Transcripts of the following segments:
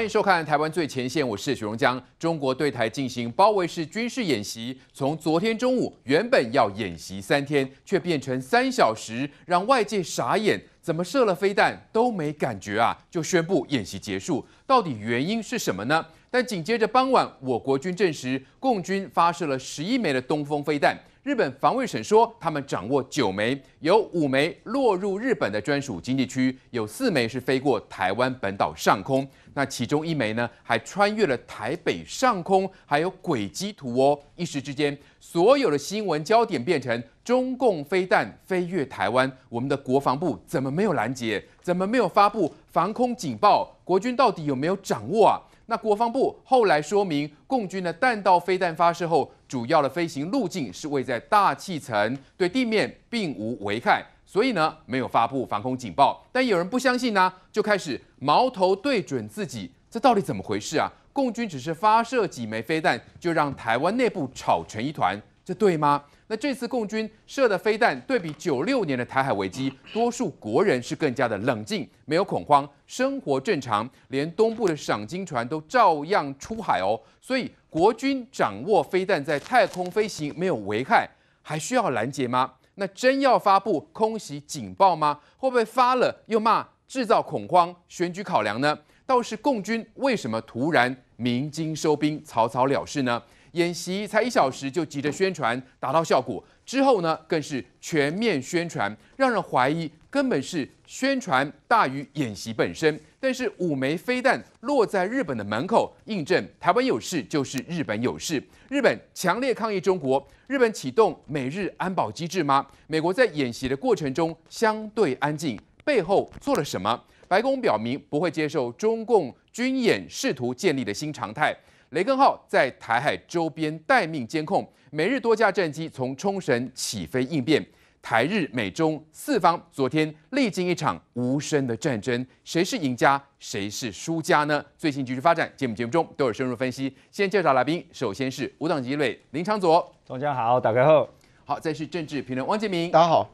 欢迎收看《台湾最前线》，我是许荣江。中国对台进行包围式军事演习，从昨天中午原本要演习三天，却变成三小时，让外界傻眼。怎么射了飞弹都没感觉啊？就宣布演习结束，到底原因是什么呢？但紧接着傍晚，我国军证实，共军发射了十一枚的东风飞弹。日本防卫省说，他们掌握九枚，有五枚落入日本的专属经济区，有四枚是飞过台湾本岛上空，那其中一枚呢，还穿越了台北上空，还有轨迹图哦。一时之间，所有的新闻焦点变成中共飞弹飞越台湾，我们的国防部怎么没有拦截？怎么没有发布防空警报？国军到底有没有掌握？啊？那国防部后来说明，共军的弹道飞弹发射后，主要的飞行路径是位在大气层，对地面并无危害，所以呢没有发布防空警报。但有人不相信呢，就开始矛头对准自己，这到底怎么回事啊？共军只是发射几枚飞弹，就让台湾内部吵成一团，这对吗？那这次共军射的飞弹，对比九六年的台海危机，多数国人是更加的冷静，没有恐慌，生活正常，连东部的赏金船都照样出海哦。所以国军掌握飞弹在太空飞行没有危害，还需要拦截吗？那真要发布空袭警报吗？会不会发了又骂制造恐慌、选举考量呢？倒是共军为什么突然鸣金收兵，草草了事呢？演习才一小时就急着宣传达到效果，之后呢更是全面宣传，让人怀疑根本是宣传大于演习本身。但是五枚飞弹落在日本的门口，印证台湾有事就是日本有事。日本强烈抗议中国，日本启动美日安保机制吗？美国在演习的过程中相对安静，背后做了什么？白宫表明不会接受中共军演试图建立的新常态。雷根号在台海周边待命监控，每日多架战机从冲绳起飞应变。台日美中四方昨天历经一场无声的战争，谁是赢家，谁是输家呢？最新局势发展，节目节目中都有深入分析。先介绍来宾，首先是五党籍议林长佐，中奖好，打开好。好，再是政治评论汪建民，大家好。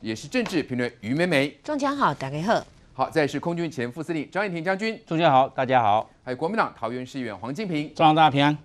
也是政治评论于美美，中奖好，打开好。好，再是空军前副司令张燕婷将军，中奖好，大家好。还有国民党桃园市议员黄金平，祝大家平安。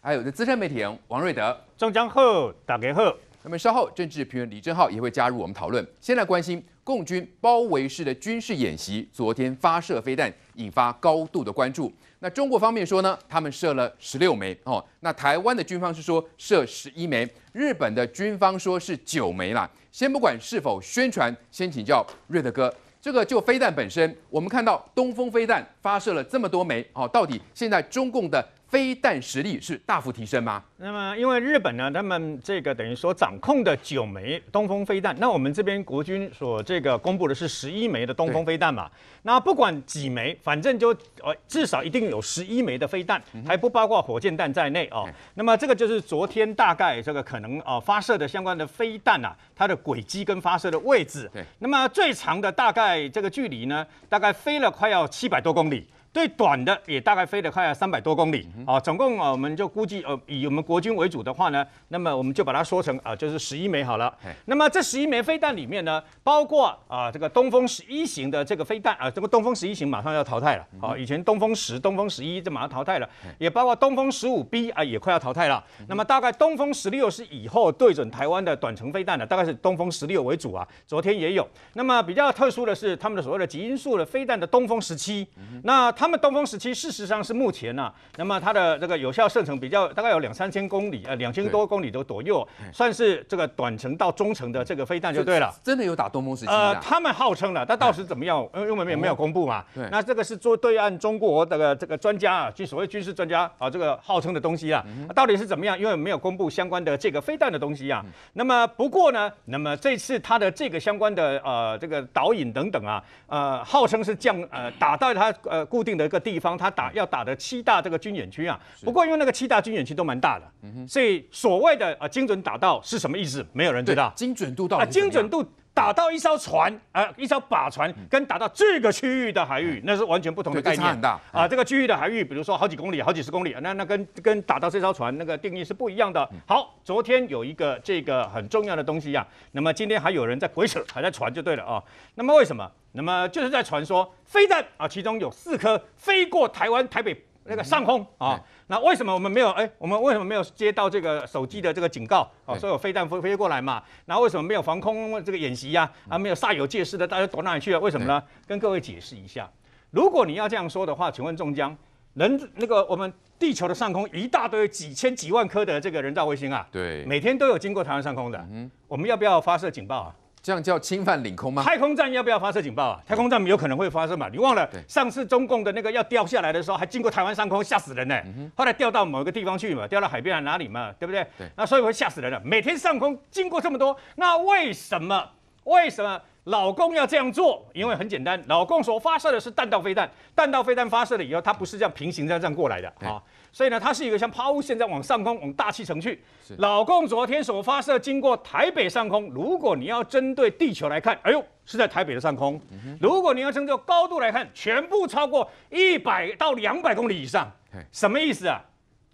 还有的资深媒体人王瑞德，中江鹤打给鹤。那么稍后政治评论李正浩也会加入我们讨论。先来关心，共军包围式的军事演习，昨天发射飞弹，引发高度的关注。那中国方面说呢，他们射了十六枚哦。那台湾的军方是说射十一枚，日本的军方说是九枚啦。先不管是否宣传，先请教瑞德哥，这个就飞弹本身，我们看到东风飞弹。发射了这么多枚哦，到底现在中共的飞弹实力是大幅提升吗？那么因为日本呢，他们这个等于说掌控的九枚东风飞弹，那我们这边国军所这个公布的是十一枚的东风飞弹嘛？那不管几枚，反正就呃至少一定有十一枚的飞弹，还不包括火箭弹在内哦。那么这个就是昨天大概这个可能呃发射的相关的飞弹啊，它的轨迹跟发射的位置。对，那么最长的大概这个距离呢，大概飞了快要七百多公里。最短的也大概飞得快要三百多公里啊，总共啊我们就估计呃以我们国军为主的话呢，那么我们就把它说成啊就是十一枚好了。那么这十一枚飞弹里面呢，包括啊这个东风十一型的这个飞弹啊，这个东风十一型马上要淘汰了啊，以前东风十、东风十一这马上淘汰了，也包括东风十五 B 啊也快要淘汰了。那么大概东风十六是以后对准台湾的短程飞弹的，大概是东风十六为主啊，昨天也有。那么比较特殊的是他们的所谓的极音速的飞弹的东风十七，那他。那么东风十七事实上是目前呢，那么它的这个有效射程比较大概有两三千公里，呃，两千多公里都左右，算是这个短程到中程的这个飞弹就对了。真的有打东风十七？呃，他们号称了，但到时怎么样？因为没有没有公布嘛。对。那这个是做对岸中国的这个专家啊，就所谓军事专家啊，这个号称的东西啊，到底是怎么样？因为没有公布相关的这个飞弹的东西啊。那么不过呢，那么这次它的这个相关的呃这个导引等等啊，呃，号称是降呃打到它呃固定。的一个地方，他打要打的七大这个军演区啊，不过因为那个七大军演区都蛮大的，所以所谓的啊精准打到是什么意思？没有人知道。精准度到啊，精准度打到一艘船啊，一艘靶船，跟打到这个区域的海域那是完全不同的概念。很大啊，这个区域的海域，比如说好几公里、好几十公里，那那跟跟打到这艘船那个定义是不一样的。好，昨天有一个这个很重要的东西呀，那么今天还有人在鬼扯，还在传就对了啊。那么为什么？那么就是在传说飞弹啊，其中有四颗飞过台湾台北那个上空啊。那为什么我们没有？哎，我们为什么没有接到这个手机的这个警告啊？说有飞弹飞飞过来嘛？那为什么没有防空这个演习呀？啊，没有煞有介事的大家躲哪里去了？为什么呢？跟各位解释一下。如果你要这样说的话，请问中江，人那个我们地球的上空一大堆几千几万颗的这个人造卫星啊，对，每天都有经过台湾上空的，我们要不要发射警报啊？这样叫侵犯领空吗？太空站要不要发射警报啊？太空站有可能会发射嘛？你忘了上次中共的那个要掉下来的时候，还经过台湾上空，吓死人呢。后来掉到某一个地方去嘛，掉到海边啊哪里嘛，对不对？对，那所以会吓死人了。每天上空经过这么多，那为什么？为什么老公要这样做？因为很简单，老公所发射的是弹道飞弹，弹道飞弹发射了以后，它不是这样平行这样过来的啊。所以呢，它是一个像抛物线在往上空、往大气层去。老共昨天所发射经过台北上空，如果你要针对地球来看，哎呦，是在台北的上空；如果你要针对高度来看，全部超过一百到两百公里以上。什么意思啊？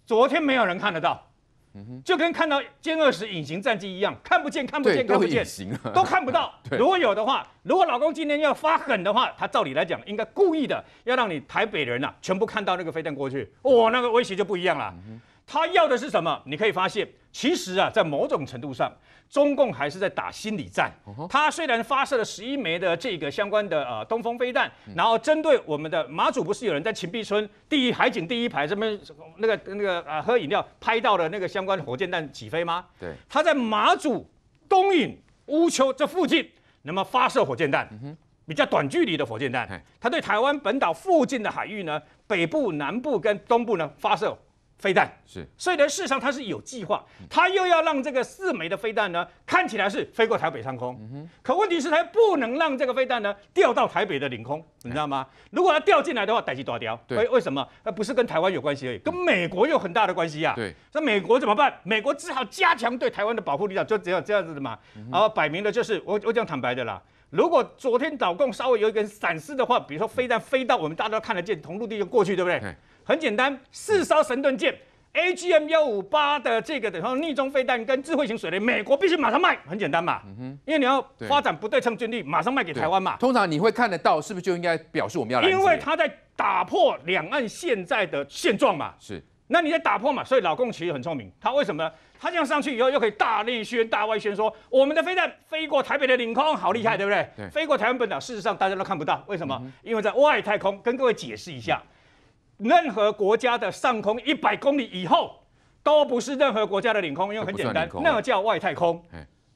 昨天没有人看得到。就跟看到歼二十隐形战机一样，看不见，看不见，看不见，都 看不到。如果有的话，如果老公今天要发狠的话，他照理来讲应该故意的要让你台北人呐全部看到那个飞弹过去，哇，那个威胁就不一样了。他要的是什么？你可以发现，其实啊，在某种程度上。中共还是在打心理战。他虽然发射了十一枚的这个相关的呃东风飞弹，然后针对我们的马祖，不是有人在秦壁村第一海景第一排这边那个那个呃喝饮料拍到的那个相关火箭弹起飞吗？对，他在马祖东引乌丘这附近，那么发射火箭弹，比较短距离的火箭弹，它对台湾本岛附近的海域呢，北部、南部跟东部呢发射。飞弹是，所以呢，事实上它是有计划，它又要让这个四枚的飞弹呢看起来是飞过台北上空，可问题是它不能让这个飞弹呢掉到台北的领空，你知道吗？如果它掉进来的话，逮起爪雕。为为什么？那不是跟台湾有关系而已，跟美国有很大的关系呀。对，那美国怎么办？美国只好加强对台湾的保护力量，就只有这样子的嘛。然后摆明了就是我我讲坦白的啦，如果昨天岛共稍微有一根闪失的话，比如说飞弹飞到我们大家都看得见，同陆地就过去，对不对？很简单，四艘神盾舰，AGM- 幺五八的这个等号逆中飞弹跟智慧型水雷，美国必须马上卖，很简单嘛。嗯因为你要发展不对称军力，马上卖给台湾嘛。通常你会看得到，是不是就应该表示我们要因为他在打破两岸现在的现状嘛。是。那你在打破嘛？所以老共其实很聪明，他为什么？他这样上去以后，又可以大力宣大外宣说，我们的飞弹飞过台北的领空，好厉害，对不对？对。飞过台湾本岛，事实上大家都看不到，为什么？因为在外太空。跟各位解释一下。任何国家的上空一百公里以后，都不是任何国家的领空，因为很简单，那个叫外太空。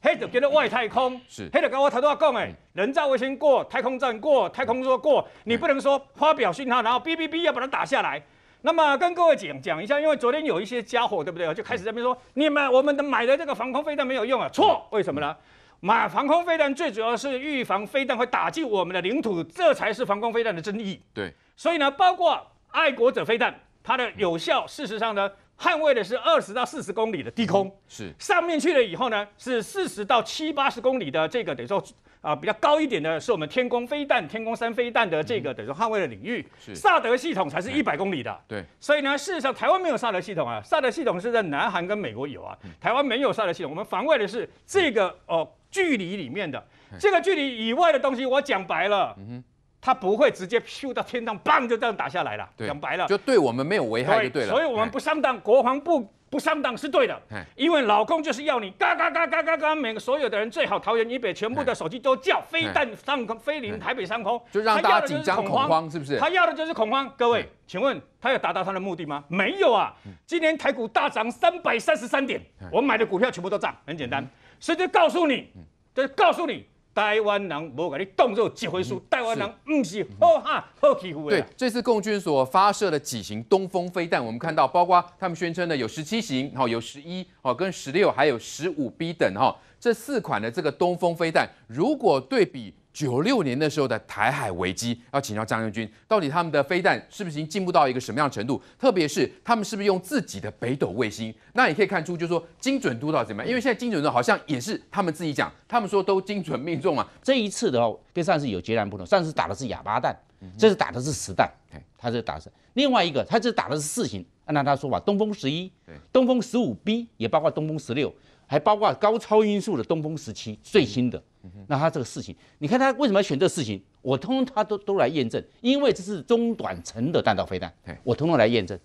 黑的觉得外太空是黑德跟我都要讲哎，人造卫星过，太空站过，太空梭过，你不能说发表信号，然后哔哔哔要把它打下来。那么跟各位讲讲一下，因为昨天有一些家伙对不对，就开始这边说你们我们的买的这个防空飞弹没有用啊？错，为什么呢？买防空飞弹最主要是预防飞弹会打击我们的领土，这才是防空飞弹的真意。对，所以呢，包括。爱国者飞弹，它的有效事实上呢，捍卫的是二十到四十公里的低空，是上面去了以后呢，是四十到七八十公里的这个等于说啊比较高一点的，是我们天宫飞弹、天宫三飞弹的这个等于说捍卫的领域，是萨德系统才是一百公里的。对，所以呢，事实上台湾没有萨德系统啊，萨德系统是在南韩跟美国有啊，台湾没有萨德系统，我们防卫的是这个哦距离里面的，这个距离以外的东西，我讲白了。嗯哼。它不会直接咻到天上，砰就这样打下来了。讲白了，就对我们没有危害就对了。所以，我们不上当，国防部不上当是对的。因为老公就是要你嘎嘎嘎嘎嘎嘎，每个所有的人最好桃园以北全部的手机都叫飞弹上空飞临台北上空，就让大家紧张恐慌，是不是？他要的就是恐慌。各位，请问他有达到他的目的吗？没有啊。今年台股大涨三百三十三点，我买的股票全部都涨，很简单。直接告诉你，再告诉你。台湾人无把你动手写文书，台湾人唔是好哈好欺负的。对，这次共军所发射的几型东风飞弹，我们看到，包括他们宣称的有十七型，好有十一，好跟十六，还有十五 B 等，哈，这四款的这个东风飞弹，如果对比。九六年那时候的台海危机，要请教张将军，到底他们的飞弹是不是已经进步到一个什么样的程度？特别是他们是不是用自己的北斗卫星？那也可以看出，就是说精准度到怎么样？因为现在精准度好像也是他们自己讲，他们说都精准命中啊。这一次的话，跟上次有截然不同。上次打的是哑巴弹，这次打的是实弹，他这打是另外一个，他这打的是四型。按照他说法，东风十一、东风十五 B，也包括东风十六，还包括高超音速的东风十七，最新的。那他这个事情，你看他为什么要选这事情？我通通他都都来验证，因为这是中短程的弹道飞弹，我通通来验证。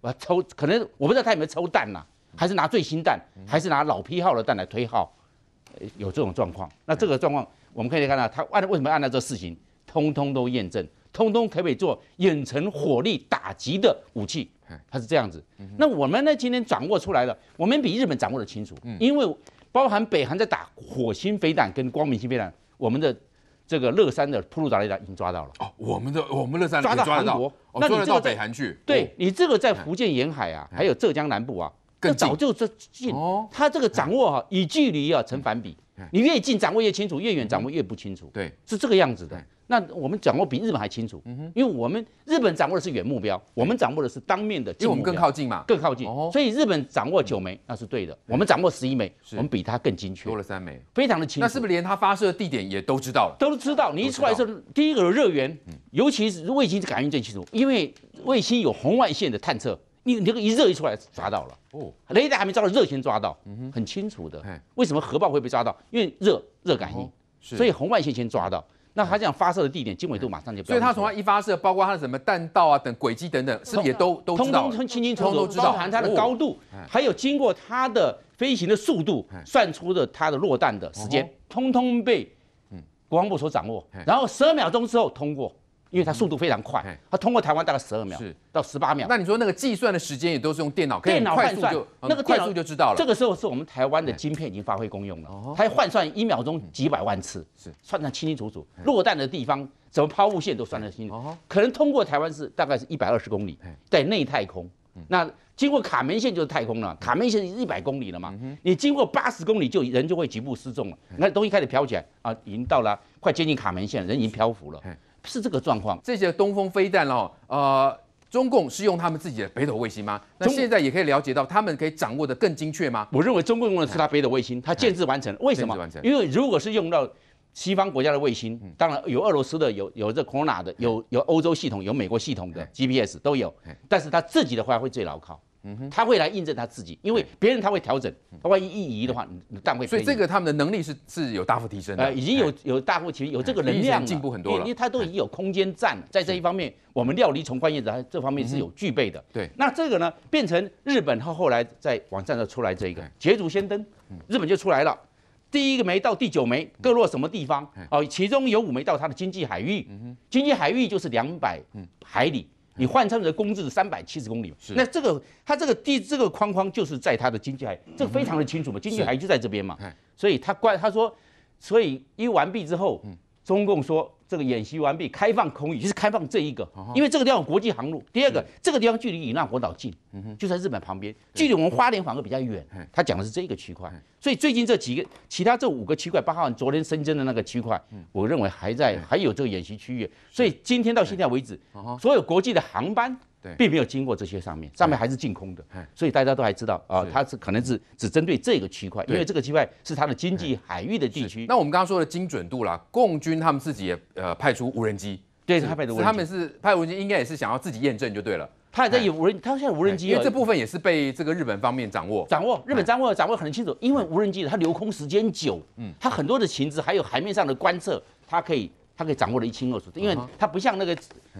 我抽，可能我不知道他有没有抽弹呐，还是拿最新弹，还是拿老批号的弹来推号，有这种状况。那这个状况，我们可以看到他按为什么按照这事情，通通都验证，通通可以做远程火力打击的武器，他是这样子。那我们呢？今天掌握出来了，我们比日本掌握的清楚，因为。包含北韩在打火星飞弹跟光明星飞弹，我们的这个乐山的铺路炸雷弹已经抓到了。哦，我们的我们乐山抓到韩国，那你这个北韩去？对你这个在福建沿海啊，还有浙江南部啊，更早就这近。哦，他这个掌握哈，与距离啊成反比。你越近掌握越清楚，越远掌握越不清楚。对，是这个样子的。那我们掌握比日本还清楚，因为我们日本掌握的是远目标，我们掌握的是当面的，因为我们更靠近嘛，更靠近。所以日本掌握九枚那是对的，我们掌握十一枚，我们比它更精确，多了三枚，非常的清。楚。那是不是连它发射的地点也都知道了？都知道。你一出来的时候，第一个热源，尤其是卫星感应最清楚，因为卫星有红外线的探测，你这个一热一出来抓到了。哦，雷达还没照到热先抓到，嗯哼，很清楚的。为什么核爆会被抓到？因为热热感应，所以红外线先抓到。那他样发射的地点、经纬度，马上就所以，他从他一发射，包括他的什么弹道啊、等轨迹等等，是不是也都都通通清清楚楚都知道？含它的高度，还有经过它的飞行的速度，算出的它的落弹的时间，通通被国防部所掌握。然后十二秒钟之后，通过。因为它速度非常快，它通过台湾大概十二秒，到十八秒。那你说那个计算的时间也都是用电脑，电脑快速就那个快速就知道了。这个时候是我们台湾的晶片已经发挥功用了，它要换算一秒钟几百万次，是算得清清楚楚。落弹的地方，怎么抛物线都算得清。楚。可能通过台湾是大概是一百二十公里，在内太空。那经过卡门线就是太空了，卡门线是一百公里了嘛？你经过八十公里就人就会局部失重了，那东西开始飘起来啊，已经到了快接近卡门线，人已经漂浮了。是这个状况，这些东风飞弹哦，呃，中共是用他们自己的北斗卫星吗？那现在也可以了解到，他们可以掌握的更精确吗？我认为中共用的是他北斗卫星，他建制完成。为什么？因为如果是用到西方国家的卫星，当然有俄罗斯的，有有这 Corona 的，有有欧洲系统，有美国系统的 GPS 都有，但是他自己的话会最牢靠。嗯哼，他会来印证他自己，因为别人他会调整，他万一一移的话，你单会。所以这个他们的能力是是有大幅提升的，已经有有大幅提升，有这个能量进步很多了，因为他都已经有空间站，在这一方面，我们料理从关键者这方面是有具备的。对，那这个呢，变成日本他后来在网站上出来这个捷足先登，日本就出来了，第一个枚到第九枚各落什么地方？哦，其中有五枚到他的经济海域，经济海域就是两百海里。你换算成公制是三百七十公里，那这个它这个地这个框框就是在它的经济海，这个非常的清楚嘛，经济海就在这边嘛，所以他怪他说，所以一完毕之后，中共说。这个演习完毕，开放空域就是开放这一个，因为这个地方有国际航路。第二个，这个地方距离以那国岛近，就在日本旁边，距离我们花莲反而比较远。他讲的是这一个区块，所以最近这几个其他这五个区块，八号昨天深圳的那个区块，我认为还在还有这个演习区域，所以今天到现在为止，所有国际的航班。并没有经过这些上面，上面还是净空的，所以大家都还知道啊，它是可能是只针对这个区块，因为这个区块是它的经济海域的地区。那我们刚刚说的精准度啦，共军他们自己也呃派出无人机，对，他派的无人机，他们是派无人机应该也是想要自己验证就对了。他也在有无人，他现在无人机，因为这部分也是被这个日本方面掌握，掌握日本掌握掌握很清楚，因为无人机它留空时间久，嗯，它很多的情资还有海面上的观测，它可以。他可以掌握的一清二楚，因为他不像那个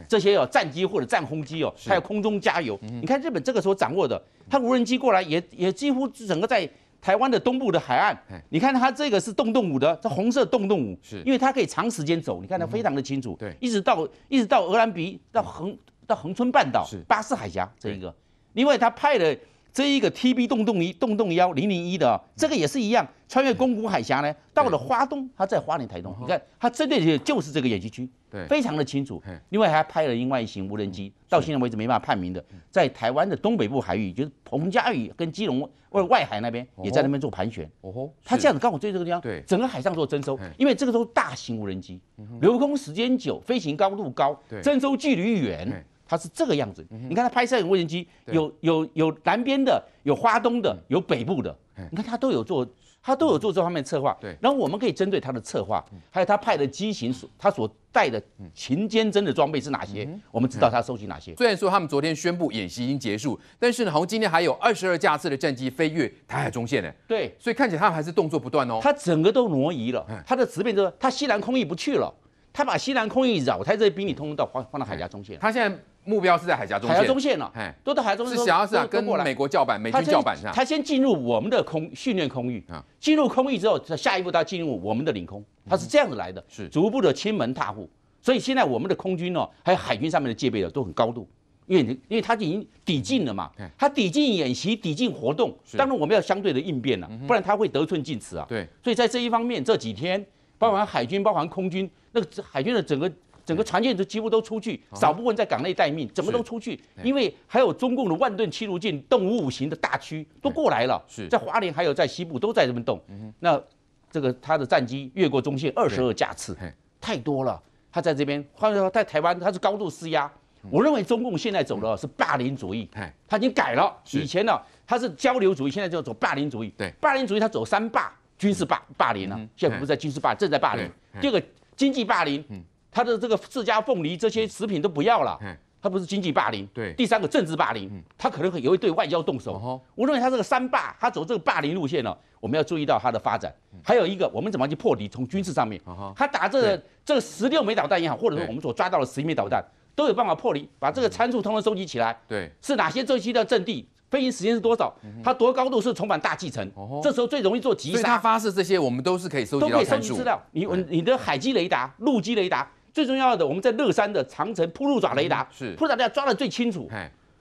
这些哦，战机或者战轰机哦，还有空中加油。你看日本这个时候掌握的，他无人机过来也也几乎整个在台湾的东部的海岸。你看他这个是洞洞五的，这红色洞洞五，是因为它可以长时间走。你看它非常的清楚，对，一直到一直到鹅兰鼻到横到横村半岛、巴士海峡这一个。另外，他派的这一个 TB 洞洞一、洞洞幺零零一的，这个也是一样。穿越宫古海峡呢，到了花东，它在花莲台东，你看它针对的就是这个演习区，非常的清楚。另外还拍了另外一型无人机，到现在为止没办法判明的，在台湾的东北部海域，就是彭佳屿跟基隆外外海那边，也在那边做盘旋。哦吼，他这样子刚好追这个地方，对，整个海上做征收，因为这个都是大型无人机，留空时间久，飞行高度高，对，收距离远，它是这个样子。你看它拍摄的无人机，有有有南边的，有花东的，有北部的，你看它都有做。他都有做这方面策划，对。然后我们可以针对他的策划，还有他派的机型，所他所带的勤监侦的装备是哪些？我们知道他收集哪些。虽然说他们昨天宣布演习已经结束，但是呢，好像今天还有二十二架次的战机飞越台海中线呢。对，所以看起来他们还是动作不断哦。他整个都挪移了，他的直变就是他西南空域不去了，他把西南空域绕，他这些兵力通通到放放到海峡中线。他现在。目标是在海峡中海峡中线了，哎，都在海峡中线。是想要是啊、跟美国叫板，美军叫板上，他先进入我们的空训练空域，啊，进入空域之后，他下一步他进入我们的领空，他是这样子来的，是逐步的敲门踏户。所以现在我们的空军哦，还有海军上面的戒备的都很高度，因为因为他已经抵近了嘛，他抵近演习、抵近活动，当然我们要相对的应变了，不然他会得寸进尺啊。对，所以在这一方面，这几天，包含海军、包含空军，那个海军的整个。整个船舰都几乎都出去，少部分在港内待命。怎么都出去？因为还有中共的万吨驱逐舰、动五五型的大驱都过来了，在华联还有在西部都在这边动。那这个他的战机越过中线二十二架次，太多了。他在这边或者说在台湾，他是高度施压。我认为中共现在走的是霸凌主义。他已经改了，以前呢他是交流主义，现在就走霸凌主义。对，霸凌主义他走三霸：军事霸、霸凌了，现在不是在军事霸，正在霸凌。第二个经济霸凌。他的这个自家凤梨这些食品都不要了，他不是经济霸凌。对，第三个政治霸凌，他可能也会对外交动手。我认为他这个三霸，他走这个霸凌路线呢，我们要注意到他的发展。还有一个，我们怎么去破敌？从军事上面，他打这这十六枚导弹也好，或者说我们所抓到的十一枚导弹，都有办法破敌，把这个参数通通收集起来。对，是哪些周期的阵地，飞行时间是多少，它多高度是重返大气层，这时候最容易做急刹。所以，发射这些，我们都是可以收集到都可以收集资料，你你的海基雷达、陆基雷达。最重要的，我们在乐山的长城铺路爪雷达，是铺路爪雷达抓的最清楚。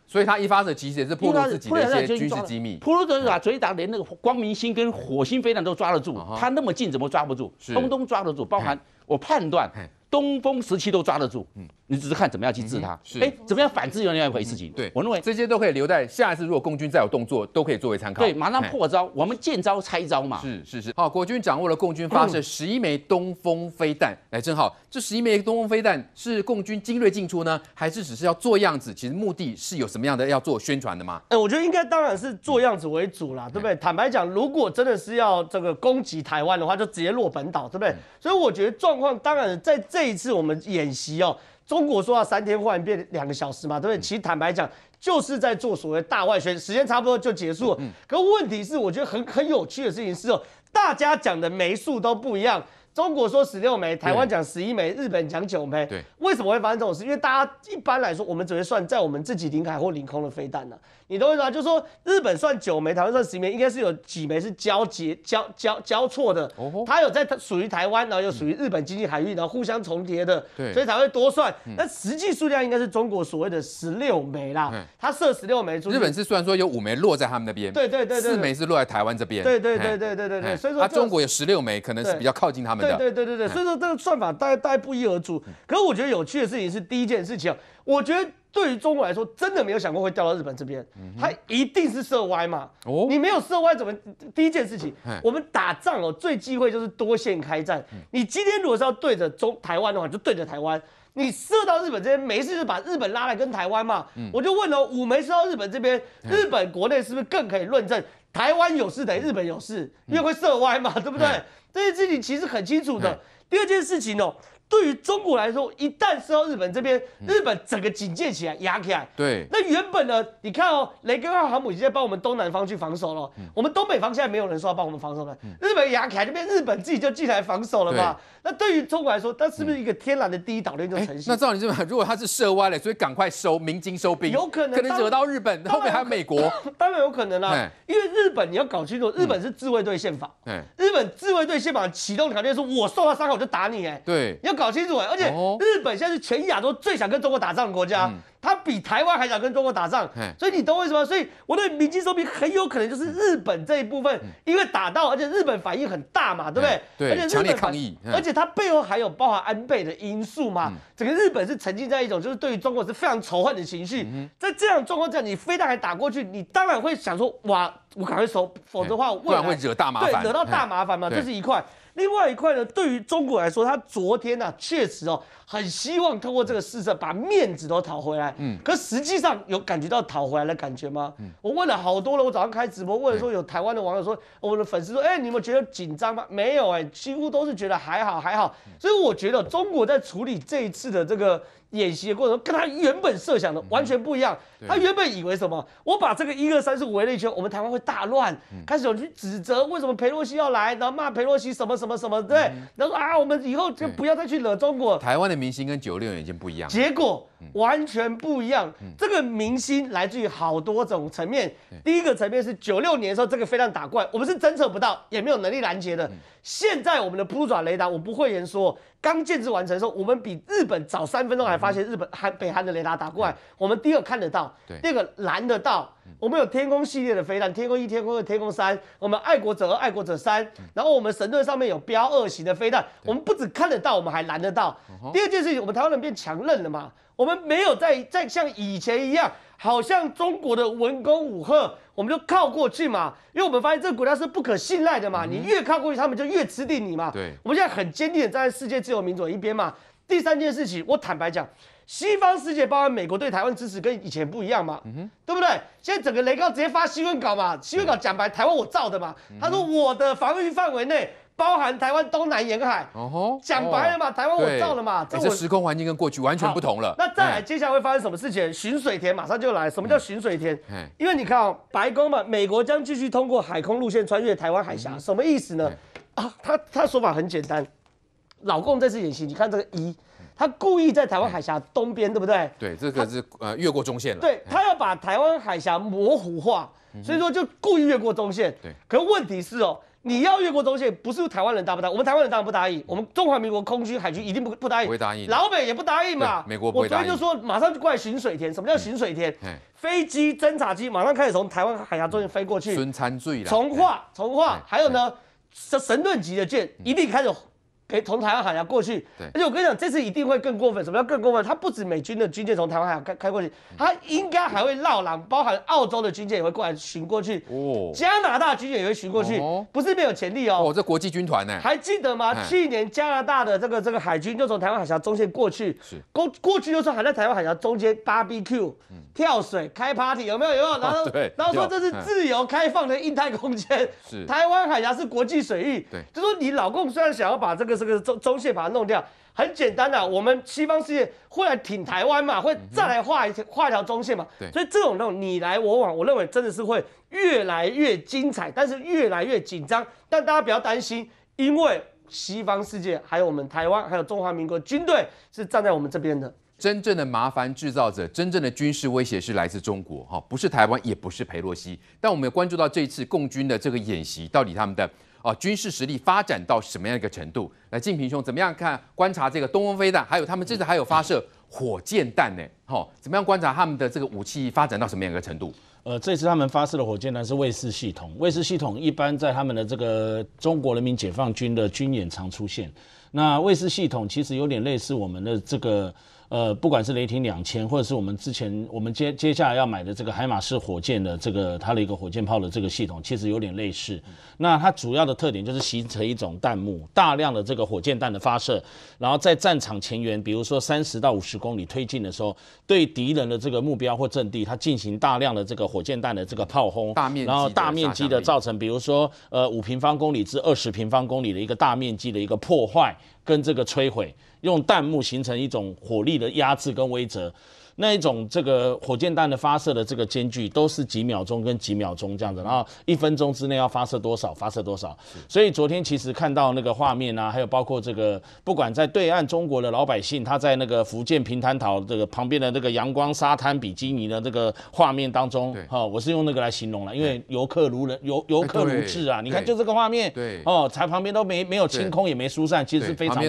所以它一发射，其实也是铺路自己的一些军事机密。铺路爪雷达连那个光明星跟火星飞弹都抓得住，它那么近怎么抓不住？通通抓得住，包含我判断东风十七都抓得住。嗯。你只是看怎么样去治它，哎，怎么样反制有一回事情。对，我认为这些都可以留在下一次，如果共军再有动作，都可以作为参考。对，马上破招，我们见招拆招嘛。是是是，好，国军掌握了共军发射十一枚东风飞弹，哎，正好这十一枚东风飞弹是共军精锐进出呢，还是只是要做样子？其实目的是有什么样的要做宣传的吗？哎，我觉得应该当然是做样子为主啦，对不对？坦白讲，如果真的是要这个攻击台湾的话，就直接落本岛，对不对？所以我觉得状况当然在这一次我们演习哦。中国说要三天换遍两个小时嘛，对不对？其实坦白讲，就是在做所谓大外宣，时间差不多就结束。可问题是，我觉得很很有趣的事情是哦，大家讲的枚数都不一样。中国说十六枚，台湾讲十一枚，日本讲九枚。对，为什么会发生这种事？因为大家一般来说，我们只会算在我们自己领海或领空的飞弹呢。你懂我意思吗？就说日本算九枚，台湾算十枚，应该是有几枚是交接交交交错的。哦。它有在属于台湾，然后又属于日本经济海域，然后互相重叠的。对。所以才会多算。那实际数量应该是中国所谓的十六枚啦。它设十六枚。日本是虽然说有五枚落在他们那边。对对对。四枚是落在台湾这边。对对对对对对对。所以说。它中国有十六枚，可能是比较靠近他们的。对对对对对。所以说这个算法大概大概不一而足。可是我觉得有趣的事情是第一件事情，我觉得。对于中国来说，真的没有想过会掉到日本这边，它一定是射歪嘛。哦，你没有射歪怎么？第一件事情，我们打仗哦，最忌讳就是多线开战。你今天如果是要对着中台湾的话，就对着台湾。你射到日本这边没事，就把日本拉来跟台湾嘛。我就问了，五枚射到日本这边，日本国内是不是更可以论证台湾有事等于日本有事，因为会射歪嘛，对不对？这些事情其实很清楚的。第二件事情哦。对于中国来说，一旦射到日本这边，日本整个警戒起来、压起来。对，那原本呢？你看哦，雷根号航母已经在帮我们东南方去防守了。我们东北方现在没有人说帮我们防守了。日本压起来这边，日本自己就进来防守了嘛。那对于中国来说，它是不是一个天然的第一岛链就成型？那照你这么，如果他是射歪了，所以赶快收，明金收兵，有可能可能惹到日本，后面还有美国，当然有可能啊。因为日本你要搞清楚，日本是自卫队宪法，日本自卫队宪法启动条件是我受到伤害我就打你，哎，对，你要搞清楚，哎，而且日本现在是全亚洲最想跟中国打仗的国家。他比台湾还想跟中国打仗，所以你懂为什么？所以我的民进收兵很有可能就是日本这一部分，因为打到，而且日本反应很大嘛，对不对？对，强烈抗议。而且他背后还有包含安倍的因素嘛，整个日本是沉浸在一种就是对于中国是非常仇恨的情绪。在这样状况下，你非但还打过去，你当然会想说，哇，我赶快收，否则话不然会惹大麻烦，对，惹到大麻烦嘛，这是一块。另外一块呢，对于中国来说，他昨天呢确实哦，很希望透过这个试射把面子都讨回来。嗯，可实际上有感觉到讨回来的感觉吗？嗯，我问了好多了，我早上开直播问说，有台湾的网友说，我们的粉丝说，哎，你们觉得紧张吗？没有哎，几乎都是觉得还好还好。所以我觉得中国在处理这一次的这个演习的过程，跟他原本设想的完全不一样。他原本以为什么？我把这个一二三四五围了一圈，我们台湾会大乱，开始有去指责为什么裴洛西要来，然后骂裴洛西什么什么什么，对，然后说啊，我们以后就不要再去惹中国。台湾的明星跟九六年已经不一样，结果完全不一样。这个明星来自于好多种层面，第一个层面是九六年的时候，这个飞弹打过来，我们是侦测不到，也没有能力拦截的。现在我们的铺爪雷达，我不会言说，刚建制完成的时候，我们比日本早三分钟还发现日本韩北韩的雷达打过来，我们第二看得到。那个拦得到，我们有天空系列的飞弹，天空一、天空二、天空三，我们爱国者二、爱国者三，然后我们神盾上面有标二型的飞弹，我们不只看得到，我们还拦得到。第二件事情，我们台湾人变强韧了嘛，我们没有再再像以前一样，好像中国的文攻武赫，我们就靠过去嘛，因为我们发现这个国家是不可信赖的嘛，你越靠过去，他们就越吃定你嘛。对，我们现在很坚定的站在世界自由民主一边嘛。第三件事情，我坦白讲。西方世界，包括美国对台湾支持跟以前不一样嘛，对不对？现在整个雷高直接发新闻稿嘛，新闻稿讲白，台湾我造的嘛。他说我的防御范围内包含台湾东南沿海。哦讲白了嘛，台湾我造了嘛。这时空环境跟过去完全不同了。那再接下来会发生什么事情？巡水田马上就来。什么叫巡水田？因为你看啊，白宫嘛，美国将继续通过海空路线穿越台湾海峡，什么意思呢？啊，他他说法很简单，老共这次演习。你看这个一。他故意在台湾海峡东边，对不对？对，这可是呃越过中线了。对他要把台湾海峡模糊化，所以说就故意越过中线。对，可问题是哦，你要越过中线，不是台湾人答不答我们台湾人当然不答应，我们中华民国空军、海军一定不不答应，不会答应，老美也不答应嘛。美国不答应，我昨天就说，马上就过来巡水田。什么叫巡水田？飞机侦察机马上开始从台湾海峡中间飞过去，巡参最了。从化，从化，还有呢，神神盾级的舰一定开始。给从台湾海峡过去，而且我跟你讲，这次一定会更过分。什么叫更过分？它不止美军的军舰从台湾海峡开开过去，它应该还会绕浪，包含澳洲的军舰也会过来巡过去，哦，加拿大军舰也会巡过去，哦、不是没有潜力哦。哦，这国际军团呢？还记得吗？去年加拿大的这个这个海军就从台湾海峡中线过去，是过过去就是还在台湾海峡中间 b a r b e c 跳水开 party 有没有有没有？然后然后说这是自由开放的印太空间，是台湾海峡是国际水域，对，就说你老公虽然想要把这个这个中中线把它弄掉，很简单的，我们西方世界会来挺台湾嘛，会再来画一条画一条中线嘛，对，所以这种那种你来我往，我认为真的是会越来越精彩，但是越来越紧张。但大家不要担心，因为西方世界还有我们台湾还有中华民国军队是站在我们这边的。真正的麻烦制造者，真正的军事威胁是来自中国，哈，不是台湾，也不是佩洛西。但我们有关注到这次共军的这个演习，到底他们的啊军事实力发展到什么样一个程度？那敬平兄怎么样看观察这个东风飞弹，还有他们这次还有发射火箭弹呢？哈，怎么样观察他们的这个武器发展到什么样一个程度？呃，这次他们发射的火箭弹是卫士系统，卫士系统一般在他们的这个中国人民解放军的军演常出现。那卫士系统其实有点类似我们的这个。呃，不管是雷霆两千，或者是我们之前我们接接下来要买的这个海马式火箭的这个它的一个火箭炮的这个系统，其实有点类似。那它主要的特点就是形成一种弹幕，大量的这个火箭弹的发射，然后在战场前沿，比如说三十到五十公里推进的时候，对敌人的这个目标或阵地，它进行大量的这个火箭弹的这个炮轰，然后大面积的造成，比如说呃五平方公里至二十平方公里的一个大面积的一个破坏跟这个摧毁。用弹幕形成一种火力的压制跟威慑。那一种这个火箭弹的发射的这个间距都是几秒钟跟几秒钟这样子，然后一分钟之内要发射多少，发射多少。所以昨天其实看到那个画面啊，还有包括这个，不管在对岸中国的老百姓，他在那个福建平潭岛这个旁边的那个阳光沙滩比基尼的这个画面当中，哈，我是用那个来形容了，因为游客如人游，游客如织啊。你看就这个画面，对哦，才旁边都没没有清空，也没疏散，其实是非常危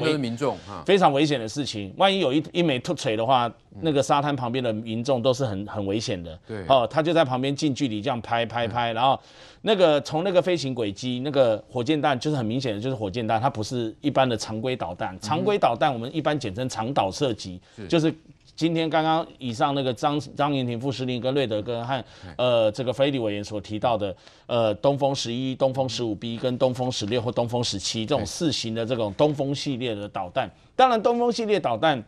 险的事情。万一有一一枚突锤的话。那个沙滩旁边的民众都是很很危险的。对，哦，他就在旁边近距离这样拍拍拍，然后那个从那个飞行轨迹，那个火箭弹就是很明显的，就是火箭弹，它不是一般的常规导弹。常规导弹我们一般简称长导射击，就是今天刚刚以上那个张张延廷副司令跟瑞德哥和呃这个菲利委员所提到的呃东风十一、东风十五 B 跟东风十六或东风十七这种四型的这种东风系列的导弹。当然，东风系列导弹。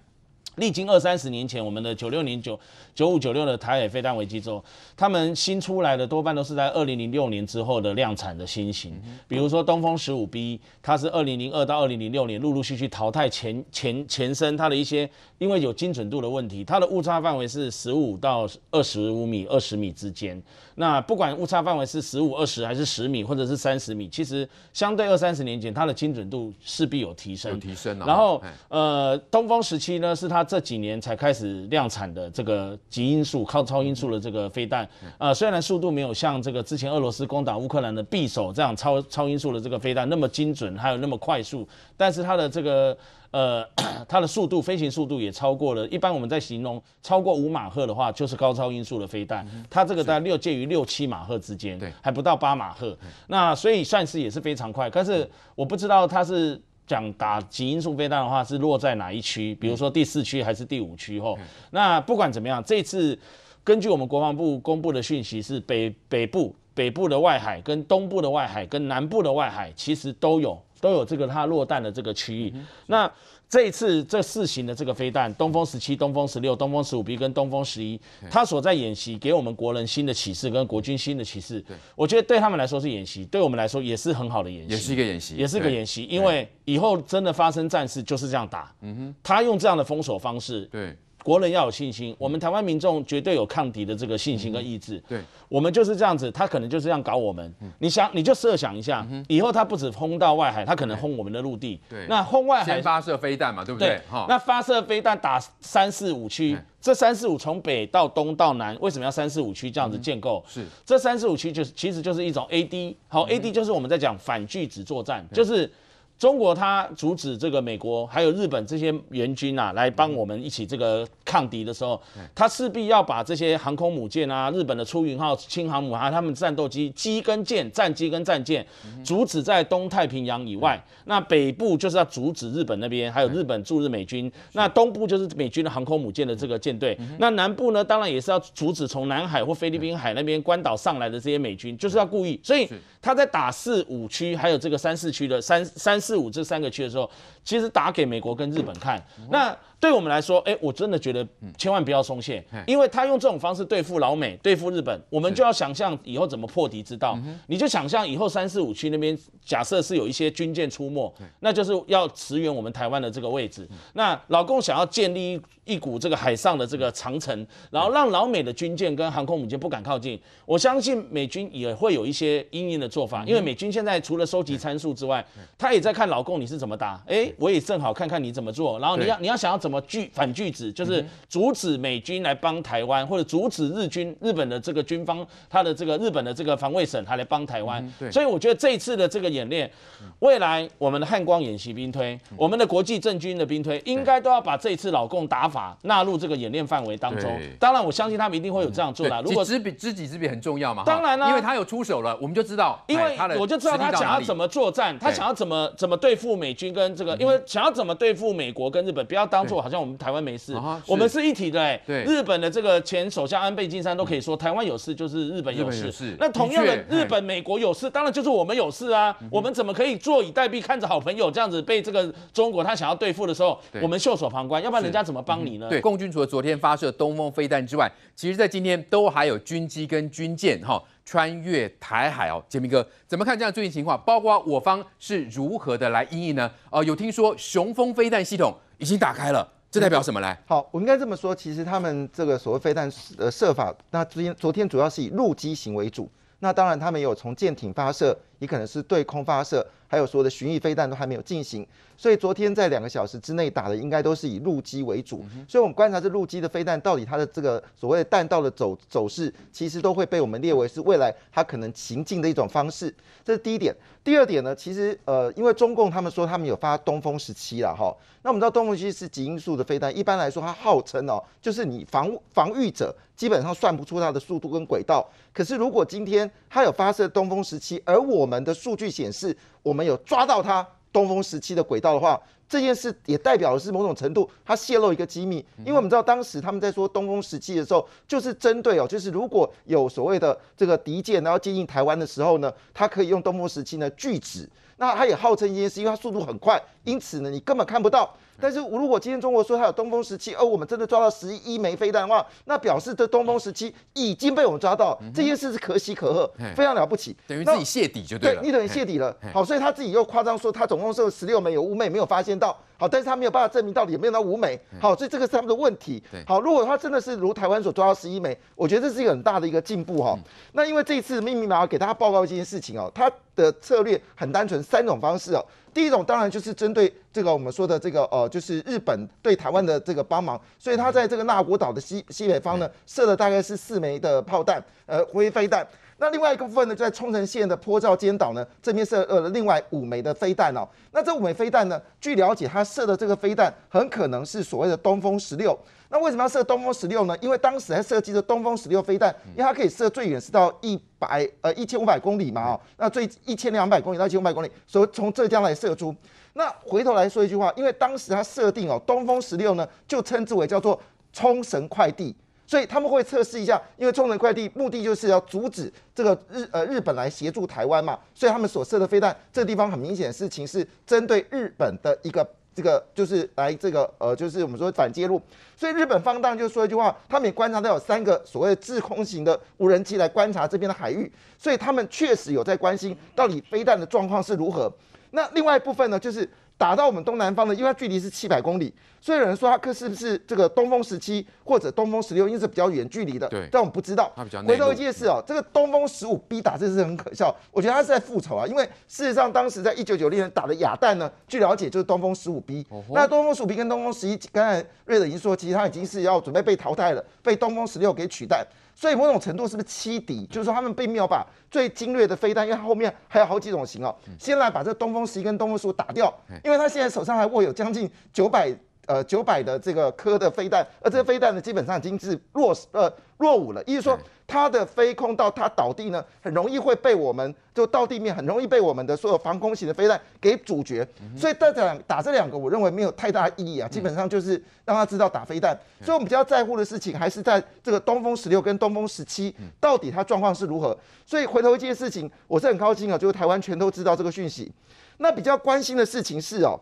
历经二三十年前，我们的九六年九。九五九六的台海飞弹危机之后，他们新出来的多半都是在二零零六年之后的量产的新型，比如说东风十五 B，它是二零零二到二零零六年陆陆续续淘汰前前前身，它的一些因为有精准度的问题，它的误差范围是十五到二十五米、二十米之间。那不管误差范围是十五、二十还是十米或者是三十米，其实相对二三十年前，它的精准度势必有提升。有提升然后呃，东风十七呢，是它这几年才开始量产的这个。极音速、靠超音速的这个飞弹，啊，虽然速度没有像这个之前俄罗斯攻打乌克兰的匕首这样超超音速的这个飞弹那么精准，还有那么快速，但是它的这个呃，它的速度飞行速度也超过了一般我们在形容超过五马赫的话就是高超音速的飞弹，它这个在六介于六七马赫之间，对，还不到八马赫，那所以算是也是非常快，但是我不知道它是。讲打几音速飞弹的话，是落在哪一区？比如说第四区还是第五区？吼，那不管怎么样，这次根据我们国防部公布的讯息，是北北部、北部的外海、跟东部的外海、跟南部的外海，其实都有都有这个它落弹的这个区域。那这一次这四型的这个飞弹，东风十七、东风十六、东风十五 B 跟东风十一，它所在演习给我们国人新的启示，跟国军新的启示。我觉得对他们来说是演习，对我们来说也是很好的演习。也是一个演习，也是个演习，因为以后真的发生战事就是这样打。嗯哼，他用这样的封锁方式。对。国人要有信心，我们台湾民众绝对有抗敌的这个信心跟意志。对，我们就是这样子，他可能就是这样搞我们。你想，你就设想一下，以后他不止轰到外海，他可能轰我们的陆地。对，那轰外海先发射飞弹嘛，对不对？哈。那发射飞弹打三四五区，这三四五从北到东到南，为什么要三四五区这样子建构？是，这三四五区就是其实就是一种 AD，好，AD 就是我们在讲反拒止作战，就是。中国它阻止这个美国还有日本这些援军呐来帮我们一起这个抗敌的时候，它势必要把这些航空母舰啊，日本的出云号轻航母啊，他们战斗机机跟舰战机跟战舰阻止在东太平洋以外。那北部就是要阻止日本那边还有日本驻日美军，那东部就是美军的航空母舰的这个舰队。那南部呢，当然也是要阻止从南海或菲律宾海那边关岛上来的这些美军，就是要故意。所以他在打四五区，还有这个三四区的三三。四五这三个区的时候，其实打给美国跟日本看，那。对我们来说，哎，我真的觉得千万不要松懈，因为他用这种方式对付老美、对付日本，我们就要想象以后怎么破敌之道。你就想象以后三四五区那边，假设是有一些军舰出没，那就是要驰援我们台湾的这个位置。那老共想要建立一一股这个海上的这个长城，然后让老美的军舰跟航空母舰不敢靠近。我相信美军也会有一些阴影的做法，因为美军现在除了收集参数之外，他也在看老共你是怎么打。哎，我也正好看看你怎么做。然后你要你要想要怎么。什么拒反拒止，就是阻止美军来帮台湾，或者阻止日军日本的这个军方，他的这个日本的这个防卫省，他来帮台湾。所以我觉得这一次的这个演练，未来我们的汉光演习兵推，我们的国际政军的兵推，应该都要把这一次老共打法纳入这个演练范围当中。当然，我相信他们一定会有这样做的。如果知彼知己知彼很重要嘛。当然了，因为他有出手了，我们就知道，因为我就知道他想要怎么作战，他想要怎么怎么对付美军跟这个，因为想要怎么对付美国跟日本，不要当做好像我们台湾没事，我们是一体的哎。对，日本的这个前首相安倍晋三都可以说，台湾有事就是日本有事。那同样的，日本、美国有事，当然就是我们有事啊。我们怎么可以坐以待毙，看着好朋友这样子被这个中国他想要对付的时候，我们袖手旁观？要不然人家怎么帮你呢？对，共军除了昨天发射东风飞弹之外，其实在今天都还有军机跟军舰哈穿越台海哦。杰明哥，怎么看这样最近情况？包括我方是如何的来应应呢？呃，有听说雄风飞弹系统。已经打开了，这代表什么来？好，我应该这么说，其实他们这个所谓飞弹呃设法，那昨天昨天主要是以陆基型为主，那当然他们也有从舰艇发射。你可能是对空发射，还有说的巡弋飞弹都还没有进行，所以昨天在两个小时之内打的应该都是以陆基为主，所以我们观察这陆基的飞弹，到底它的这个所谓的弹道的走走势，其实都会被我们列为是未来它可能行进的一种方式。这是第一点，第二点呢，其实呃，因为中共他们说他们有发东风十七了哈，那我们知道东风七是极音速的飞弹，一般来说它号称哦，就是你防防御者基本上算不出它的速度跟轨道，可是如果今天它有发射东风十七，而我门的数据显示，我们有抓到它东风十七的轨道的话，这件事也代表的是某种程度它泄露一个机密，因为我们知道当时他们在说东风十七的时候，就是针对哦，就是如果有所谓的这个敌舰然后接近台湾的时候呢，它可以用东风十七呢拒止，那它也号称一件事，因为它速度很快，因此呢，你根本看不到。但是，如果今天中国说它有东风十七，而我们真的抓到十一枚飞弹，话，那表示这东风十七已经被我们抓到，这件事是可喜可贺，非常了不起，等于自己卸底就对了。对，你等于卸底了。好，所以他自己又夸张说他总共是十六枚，有五枚没有发现到。好，但是他没有办法证明到底有没有那五枚。好，所以这个是他们的问题。好，如果他真的是如台湾所抓到十一枚，我觉得这是一个很大的一个进步哈。那因为这一次密密麻麻给大家报告一件事情哦，他的策略很单纯，三种方式哦。第一种当然就是针对这个我们说的这个呃，就是日本对台湾的这个帮忙，所以他在这个那国岛的西西北方呢，射了大概是四枚的炮弹，呃，灰飞弹。那另外一个部分呢，在冲绳县的坡照间岛呢，这边射呃另外五枚的飞弹哦。那这五枚飞弹呢，据了解他射的这个飞弹很可能是所谓的东风十六。那为什么要射东风十六呢？因为当时还设计的东风十六飞弹，因为它可以射最远是到一百呃一千五百公里嘛，哦，那最一千两百公里到一千五百公里，所以从浙江来射出。那回头来说一句话，因为当时它设定哦，东风十六呢就称之为叫做冲绳快递，所以他们会测试一下，因为冲绳快递目的就是要阻止这个日呃日本来协助台湾嘛，所以他们所射的飞弹，这个地方很明显事情是针对日本的一个。这个就是来这个呃，就是我们说反介入。所以日本放当就说一句话，他们观察到有三个所谓的制空型的无人机来观察这边的海域，所以他们确实有在关心到底飞弹的状况是如何。那另外一部分呢，就是。打到我们东南方的，因为它距离是七百公里，所以有人说它是不是这个东风十七或者东风十六，因为是比较远距离的。对，但我们不知道。回头一件事哦，这个东风十五 B 打这是很可笑，我觉得它是在复仇啊，因为事实上当时在一九九六年打的哑弹呢，据了解就是东风十五 B。那东风十五 B 跟东风十一，刚才瑞德已经说，其实它已经是要准备被淘汰了，被东风十六给取代。所以某种程度是不是欺敌？就是说他们并没有把最精锐的飞弹，因为他后面还有好几种型哦，先来把这东风十一跟东风十五打掉，因为他现在手上还握有将近九百。呃，九百的这个颗的飞弹，而这个飞弹呢，基本上已经是落呃落伍了，意思说它的飞空到它倒地呢，很容易会被我们就到地面很容易被我们的所有防空型的飞弹给阻绝，所以这两打这两个，我认为没有太大意义啊，基本上就是让他知道打飞弹，所以我们比较在乎的事情还是在这个东风十六跟东风十七到底它状况是如何，所以回头一件事情，我是很高兴啊，就是台湾全都知道这个讯息，那比较关心的事情是哦。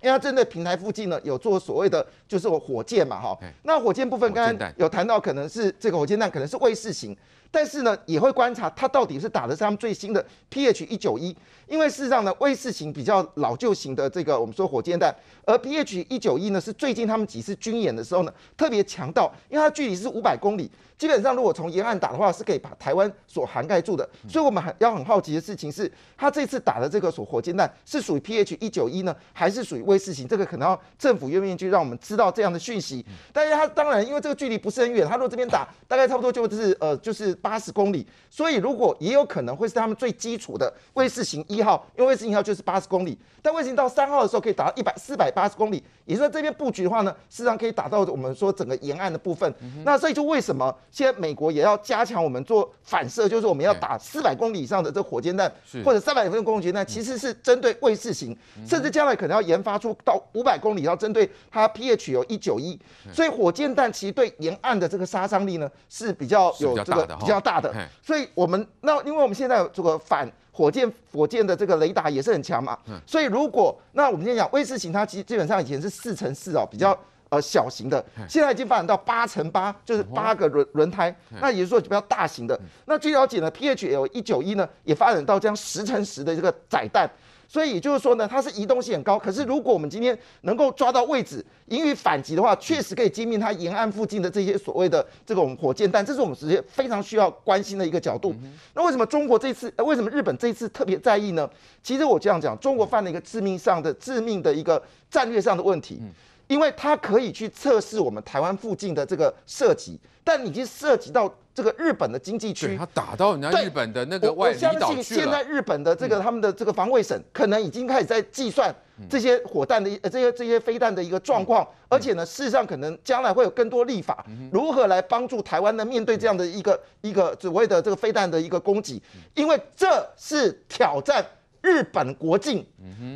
因为它正在平台附近呢，有做所谓的就是火箭嘛，哈。那火箭部分刚才有谈到，可能是这个火箭弹可能是卫士型，但是呢也会观察它到底是打的是他们最新的 PH 一九一。因为事实上呢，威士型比较老旧型的这个我们说火箭弹，而 P H 一九一呢是最近他们几次军演的时候呢特别强调，因为它距离是五百公里，基本上如果从沿岸打的话是可以把台湾所涵盖住的。所以我们要很好奇的事情是，他这次打的这个所火箭弹是属于 P H 一九一呢，还是属于威士型？这个可能要政府愿不愿意去让我们知道这样的讯息。但是他当然因为这个距离不是很远，他如果这边打大概差不多就是呃就是八十公里，所以如果也有可能会是他们最基础的威士型一。一号，因为卫星一号就是八十公里，但卫星到三号的时候可以达到一百四百八十公里，也就是说这边布局的话呢，事实上可以打到我们说整个沿岸的部分。那所以就为什么现在美国也要加强我们做反射，就是我们要打四百公里以上的这火箭弹，或者三百多公里火箭弹，其实是针对卫士型，甚至将来可能要研发出到五百公里，要针对它 PH 有一九一，所以火箭弹其实对沿岸的这个杀伤力呢是比较有这个比较大的。所以我们那因为我们现在这个反。火箭火箭的这个雷达也是很强嘛，所以如果那我们先讲威斯型，它基基本上以前是四乘四哦，比较呃小型的，现在已经发展到八乘八，就是八个轮轮胎，那也就是说比较大型的。那据了解呢，PHL 一九一呢也发展到这样十乘十的这个载弹。所以也就是说呢，它是移动性很高。可是如果我们今天能够抓到位置，予以反击的话，确实可以击灭它沿岸附近的这些所谓的这种火箭弹。这是我们直接非常需要关心的一个角度。那为什么中国这次、为什么日本这次特别在意呢？其实我这样讲，中国犯了一个致命上的、致命的一个战略上的问题，因为它可以去测试我们台湾附近的这个射击，但已经涉及到。这个日本的经济区，他打到人家日本的那个外岛去了。现在日本的这个他们的这个防卫省，可能已经开始在计算这些火弹的、这些这些飞弹的一个状况。而且呢，事实上可能将来会有更多立法，如何来帮助台湾的面对这样的一个一个所谓的这个飞弹的一个攻击，因为这是挑战日本国境，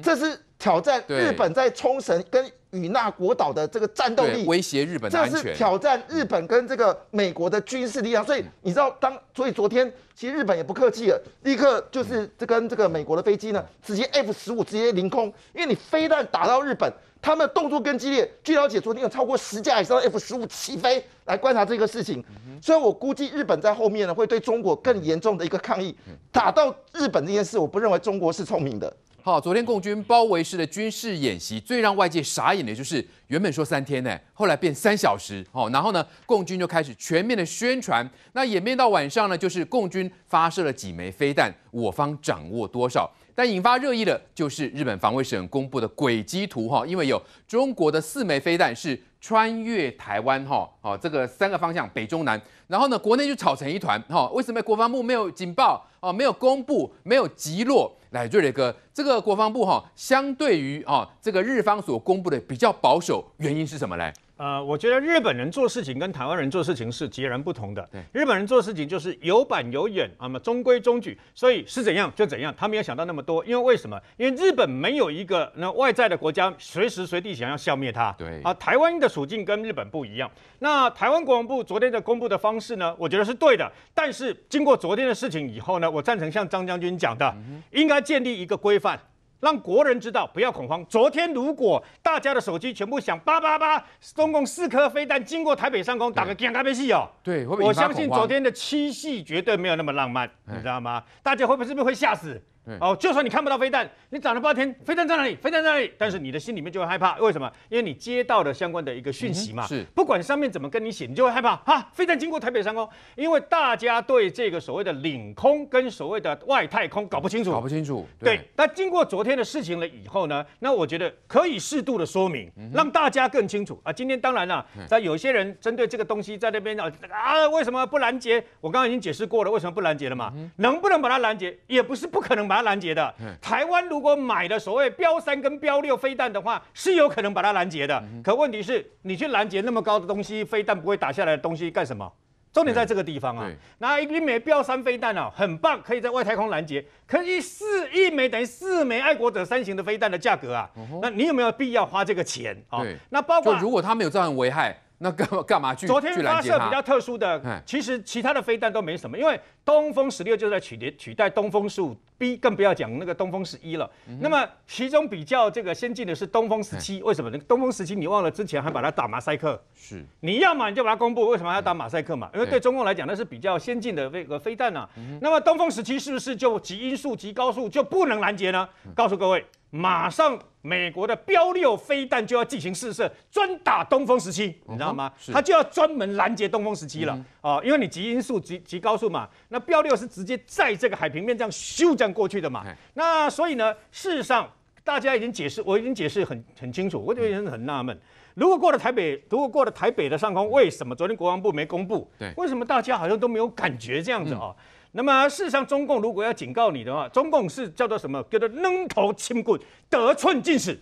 这是。挑战日本在冲绳跟与那国岛的这个战斗力，威胁日本，这是挑战日本跟这个美国的军事力量。所以你知道，当所以昨天其实日本也不客气了，立刻就是这跟这个美国的飞机呢，直接 F 十五直接凌空，因为你飞弹打到日本，他们动作更激烈。据了解，昨天有超过十架以上的 F 十五起飞来观察这个事情。所以，我估计日本在后面呢会对中国更严重的一个抗议。打到日本这件事，我不认为中国是聪明的。好，昨天共军包围式的军事演习，最让外界傻眼的就是，原本说三天呢，后来变三小时。哦，然后呢，共军就开始全面的宣传。那演变到晚上呢，就是共军发射了几枚飞弹，我方掌握多少？但引发热议的就是日本防卫省公布的轨迹图哈，因为有中国的四枚飞弹是穿越台湾哈，好这个三个方向北中南，然后呢国内就吵成一团哈，为什么国防部没有警报哦，没有公布，没有击落？来瑞磊哥，这个国防部哈相对于啊这个日方所公布的比较保守，原因是什么嘞？呃，我觉得日本人做事情跟台湾人做事情是截然不同的。对，日本人做事情就是有板有眼，那么中规中矩，所以是怎样就怎样，他没有想到那么多。因为为什么？因为日本没有一个那外在的国家随时随地想要消灭他。对啊，台湾的处境跟日本不一样。那台湾国防部昨天的公布的方式呢，我觉得是对的。但是经过昨天的事情以后呢，我赞成像张将军讲的，应该建立一个规范。让国人知道不要恐慌。昨天如果大家的手机全部响叭叭叭，中共四颗飞弹经过台北上空，打个吉安咖啡戏哦。对，會不会？我相信昨天的七夕绝对没有那么浪漫，你知道吗？大家会不会是不是会吓死？哦，就算你看不到飞弹，你找了半天，飞弹在哪里？飞弹在哪里？但是你的心里面就会害怕，为什么？因为你接到了相关的一个讯息嘛。是，不管上面怎么跟你写，你就会害怕哈，飞弹经过台北上空，因为大家对这个所谓的领空跟所谓的外太空搞不清楚，搞不清楚。对，那经过昨天的事情了以后呢，那我觉得可以适度的说明，让大家更清楚啊。今天当然啦，在有些人针对这个东西在那边啊啊，为什么不拦截？我刚刚已经解释过了，为什么不拦截了嘛？能不能把它拦截，也不是不可能。把它拦截的。台湾如果买的所谓标三跟标六飞弹的话，是有可能把它拦截的。可问题是，你去拦截那么高的东西，飞弹不会打下来的东西干什么？重点在这个地方啊。那一枚标三飞弹啊，很棒，可以在外太空拦截。可一四一枚等于四枚爱国者三型的飞弹的价格啊，那你有没有必要花这个钱啊？那包括如果它没有造成危害。那干嘛干嘛去？昨天发射比较特殊的，其实其他的飞弹都没什么，因为东风十六就在取替取代东风十五 B，更不要讲那个东风十一了。那么其中比较这个先进的是东风十七，为什么呢？东风十七你忘了之前还把它打马赛克，是你要嘛你就把它公布，为什么要打马赛克嘛？因为对中共来讲那是比较先进的那个飞弹啊。那么东风十七是不是就极音速极高速就不能拦截呢？告诉各位。马上，美国的标六飞弹就要进行试射，专打东风十七，你知道吗？它就要专门拦截东风十七了啊！因为你极音速、极极高速嘛，那标六是直接在这个海平面这样咻这样过去的嘛。那所以呢，事实上大家已经解释，我已经解释很很清楚。我就边人很纳闷，如果过了台北，如果过了台北的上空，为什么昨天国防部没公布？对，为什么大家好像都没有感觉这样子啊？那么，事实上，中共如果要警告你的话，中共是叫做什么？叫做“棱头青棍”，得寸进尺。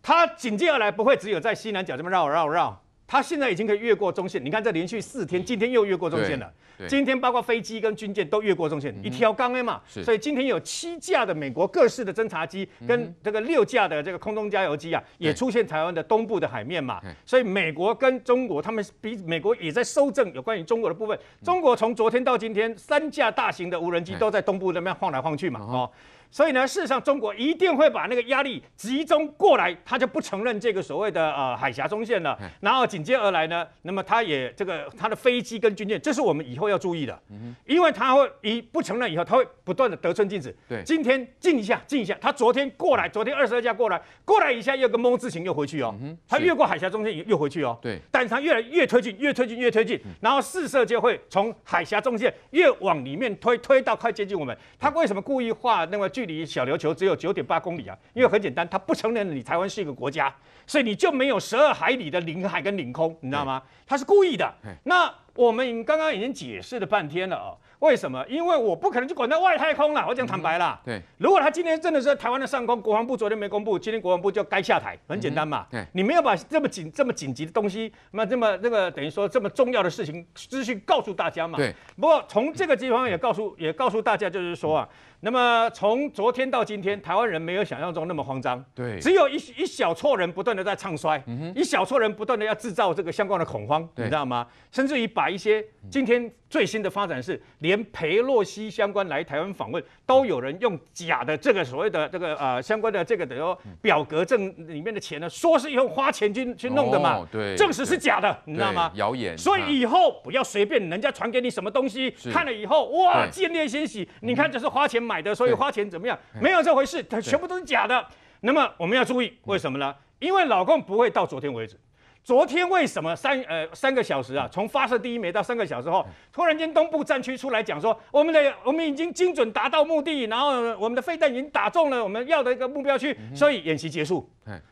他紧接而来，不会只有在西南角这么绕绕绕。它现在已经可以越过中线，你看这连续四天，今天又越过中线了。今天包括飞机跟军舰都越过中线，一条钢 A 嘛。所以今天有七架的美国各式的侦察机跟这个六架的这个空中加油机啊，也出现台湾的东部的海面嘛。所以美国跟中国，他们比美国也在修正有关于中国的部分。中国从昨天到今天，三架大型的无人机都在东部那边晃来晃去嘛，哦。所以呢，事实上中国一定会把那个压力集中过来，他就不承认这个所谓的呃海峡中线了。然后紧接而来呢，那么他也这个他的飞机跟军舰，这是我们以后要注意的，因为他会一不承认以后，他会不断的得寸进尺。对，今天进一下，进一下，他昨天过来，昨天二十二架过来，过来一下又跟蒙自行又回去哦，他越过海峡中线又回去哦。对，是他越来越推进，越推进越推进，然后四射就会从海峡中线越往里面推，推到快接近我们。他为什么故意画那么？距离小琉球只有九点八公里啊，因为很简单，他不承认你台湾是一个国家，所以你就没有十二海里的领海跟领空，你知道吗？他是故意的。那我们刚刚已经解释了半天了啊，为什么？因为我不可能就管到外太空了，我讲坦白啦。对，如果他今天真的是台湾的上空，国防部昨天没公布，今天国防部就该下台，很简单嘛。对，你没有把这么紧、这么紧急的东西，那这么那个等于说这么重要的事情资讯告诉大家嘛。对，不过从这个地方也告诉也告诉大家，就是说啊。那么从昨天到今天，台湾人没有想象中那么慌张，对，只有一一小撮人不断的在唱衰，一小撮人不断的要制造这个相关的恐慌，你知道吗？甚至于把一些今天最新的发展是，连裴洛西相关来台湾访问，都有人用假的这个所谓的这个呃相关的这个等于表格证里面的钱呢，说是用花钱去去弄的嘛，对，证实是假的，你知道吗？谣言。所以以后不要随便人家传给你什么东西，看了以后哇，见猎欣喜，你看这是花钱。买的，所以花钱怎么样？没有这回事，它全部都是假的。那么我们要注意，为什么呢？因为老共不会到昨天为止。昨天为什么三呃三个小时啊？从发射第一枚到三个小时后，突然间东部战区出来讲说，我们的我们已经精准达到目的，然后我们的飞弹已经打中了我们要的一个目标区，所以演习结束。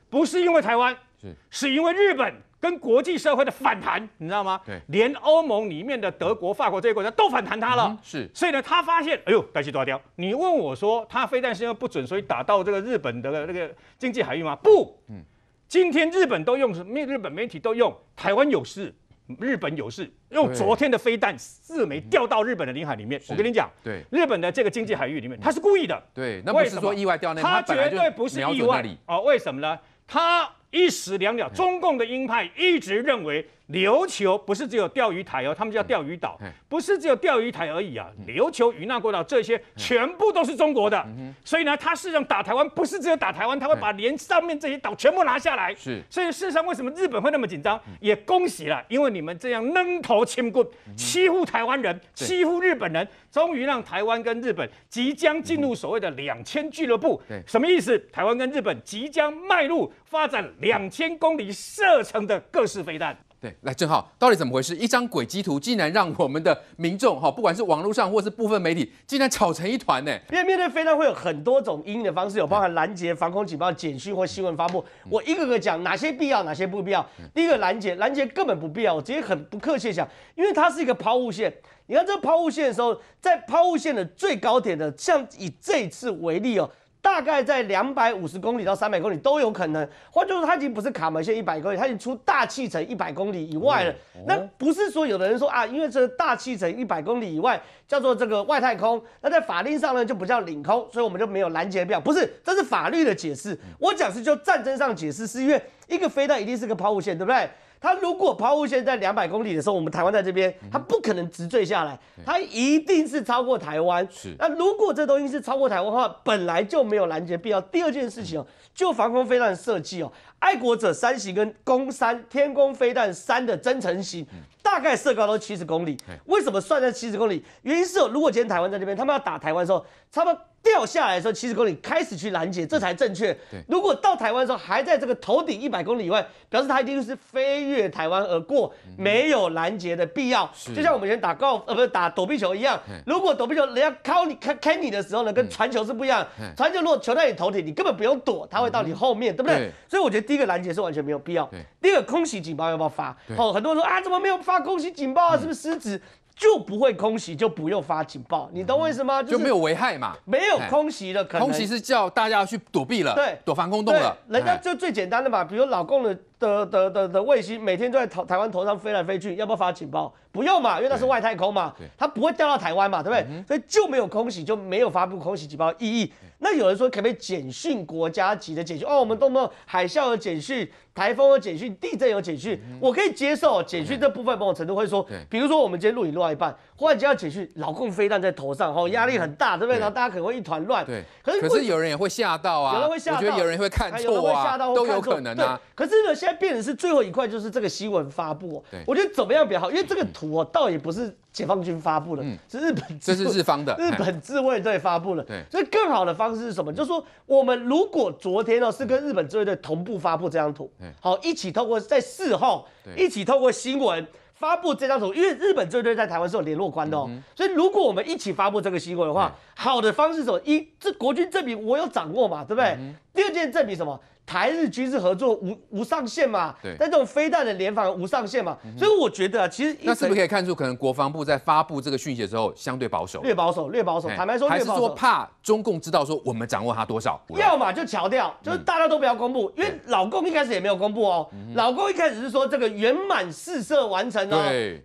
不是因为台湾，是是因为日本。跟国际社会的反弹，你知道吗？对，连欧盟里面的德国、法国这些国家都反弹他了。是，所以呢，他发现，哎呦，大去抓掉。你问我说，他飞弹是因为不准，所以打到这个日本的那个经济海域吗？不，嗯，今天日本都用，日日本媒体都用台湾有事，日本有事，用昨天的飞弹四枚掉到日本的领海里面。我跟你讲，对，日本的这个经济海域里面，他是故意的，对，那不是说意外掉那他绝对不是意外，哦，为什么呢？他。一死两了。中共的鹰派一直认为。琉球不是只有钓鱼台哦，他们叫钓鱼岛，不是只有钓鱼台而已啊。琉球、与那国岛这些全部都是中国的，所以呢，他事实上打台湾不是只有打台湾，他会把连上面这些岛全部拿下来。是，所以事实上为什么日本会那么紧张？也恭喜了，因为你们这样愣头青棍欺负台湾人、欺负日本人，终于让台湾跟日本即将进入所谓的两千俱乐部。什么意思？台湾跟日本即将迈入发展两千公里射程的各式飞弹。对，来正浩，到底怎么回事？一张轨迹图竟然让我们的民众哈，不管是网络上或是部分媒体，竟然吵成一团呢？因为面对飞弹，会有很多种应的方式，有包含拦截、防空警报、简讯或新闻发布。我一个个讲哪些必要，哪些不必要。第一个拦截，拦截根本不必要。我直接很不客气讲，因为它是一个抛物线。你看这抛物线的时候，在抛物线的最高点的，像以这次为例哦。大概在两百五十公里到三百公里都有可能，换句说，它已经不是卡门线一百公里，它已经出大气层一百公里以外了。那不是说有的人说啊，因为是大气层一百公里以外叫做这个外太空，那在法令上呢就不叫领空，所以我们就没有拦截表。不是，这是法律的解释。我讲是就战争上解释，是因为一个飞弹一定是个抛物线，对不对？它如果抛物线在两百公里的时候，我们台湾在这边，它不可能直坠下来，它一定是超过台湾。是，那如果这东西是超过台湾的话，本来就没有拦截必要。第二件事情哦，就防空飞弹设计哦，爱国者三型跟攻三、天宫飞弹三的增程型。大概射高都七十公里，为什么算在七十公里？原因是如果今天台湾在那边，他们要打台湾的时候，他们掉下来的时候七十公里开始去拦截，这才正确。如果到台湾的时候还在这个头顶一百公里以外，表示他一定是飞越台湾而过，没有拦截的必要。就像我们以前打高尔夫，呃，不是打躲避球一样，如果躲避球人家敲你、看看你的时候呢，跟传球是不一样。传球如果球在你头顶，你根本不用躲，他会到你后面，对不对？所以我觉得第一个拦截是完全没有必要。第二个空袭警报要不要发？哦，很多人说啊，怎么没有发？空袭警报啊，是不是狮子就不会空袭，就不用发警报？你懂为什么吗？就没有危害嘛，没有空袭的可能。空袭是叫大家去躲避了，对，躲防空洞了。人家就最简单的嘛，比如老公的。的的的的卫星每天都在台台湾头上飞来飞去，要不要发警报？不用嘛，因为那是外太空嘛，它不会掉到台湾嘛，对不对？所以就没有空袭，就没有发布空袭警报意义。那有人说可不可以简讯国家级的简讯，哦，我们都没有海啸有简讯，台风有简讯，地震有简讯，我可以接受简讯这部分，某种程度会说，比如说我们今天录影录到一半。忽然间要解释，老共飞弹在头上，哈，压力很大，对不对？然后大家可能会一团乱。对。可是有人也会吓到啊！有人会吓到。我觉得有人会看错啊！都有可能啊。可是呢，现在变成是最后一块，就是这个新闻发布。对。我觉得怎么样比较好？因为这个图哦，倒也不是解放军发布的，是日本。这是日方的。日本自卫队发布的。对。所以更好的方式是什么？就是说，我们如果昨天呢是跟日本自卫队同步发布这张图，好，一起透过在四号，一起透过新闻。发布这张图，因为日本一队在台湾是有联络官的，哦，所以如果我们一起发布这个新闻的话，好的方式是：一，这国军证明我有掌握嘛，对不对？第二件证明什么？台日军事合作无无上限嘛？对，那这种飞弹的联防无上限嘛？所以我觉得其实那是不是可以看出，可能国防部在发布这个讯息的时候相对保守，略保守，略保守。坦白说，还是说怕中共知道说我们掌握他多少？要么就巧掉，就是大家都不要公布，因为老共一开始也没有公布哦。老共一开始是说这个圆满试射完成哦，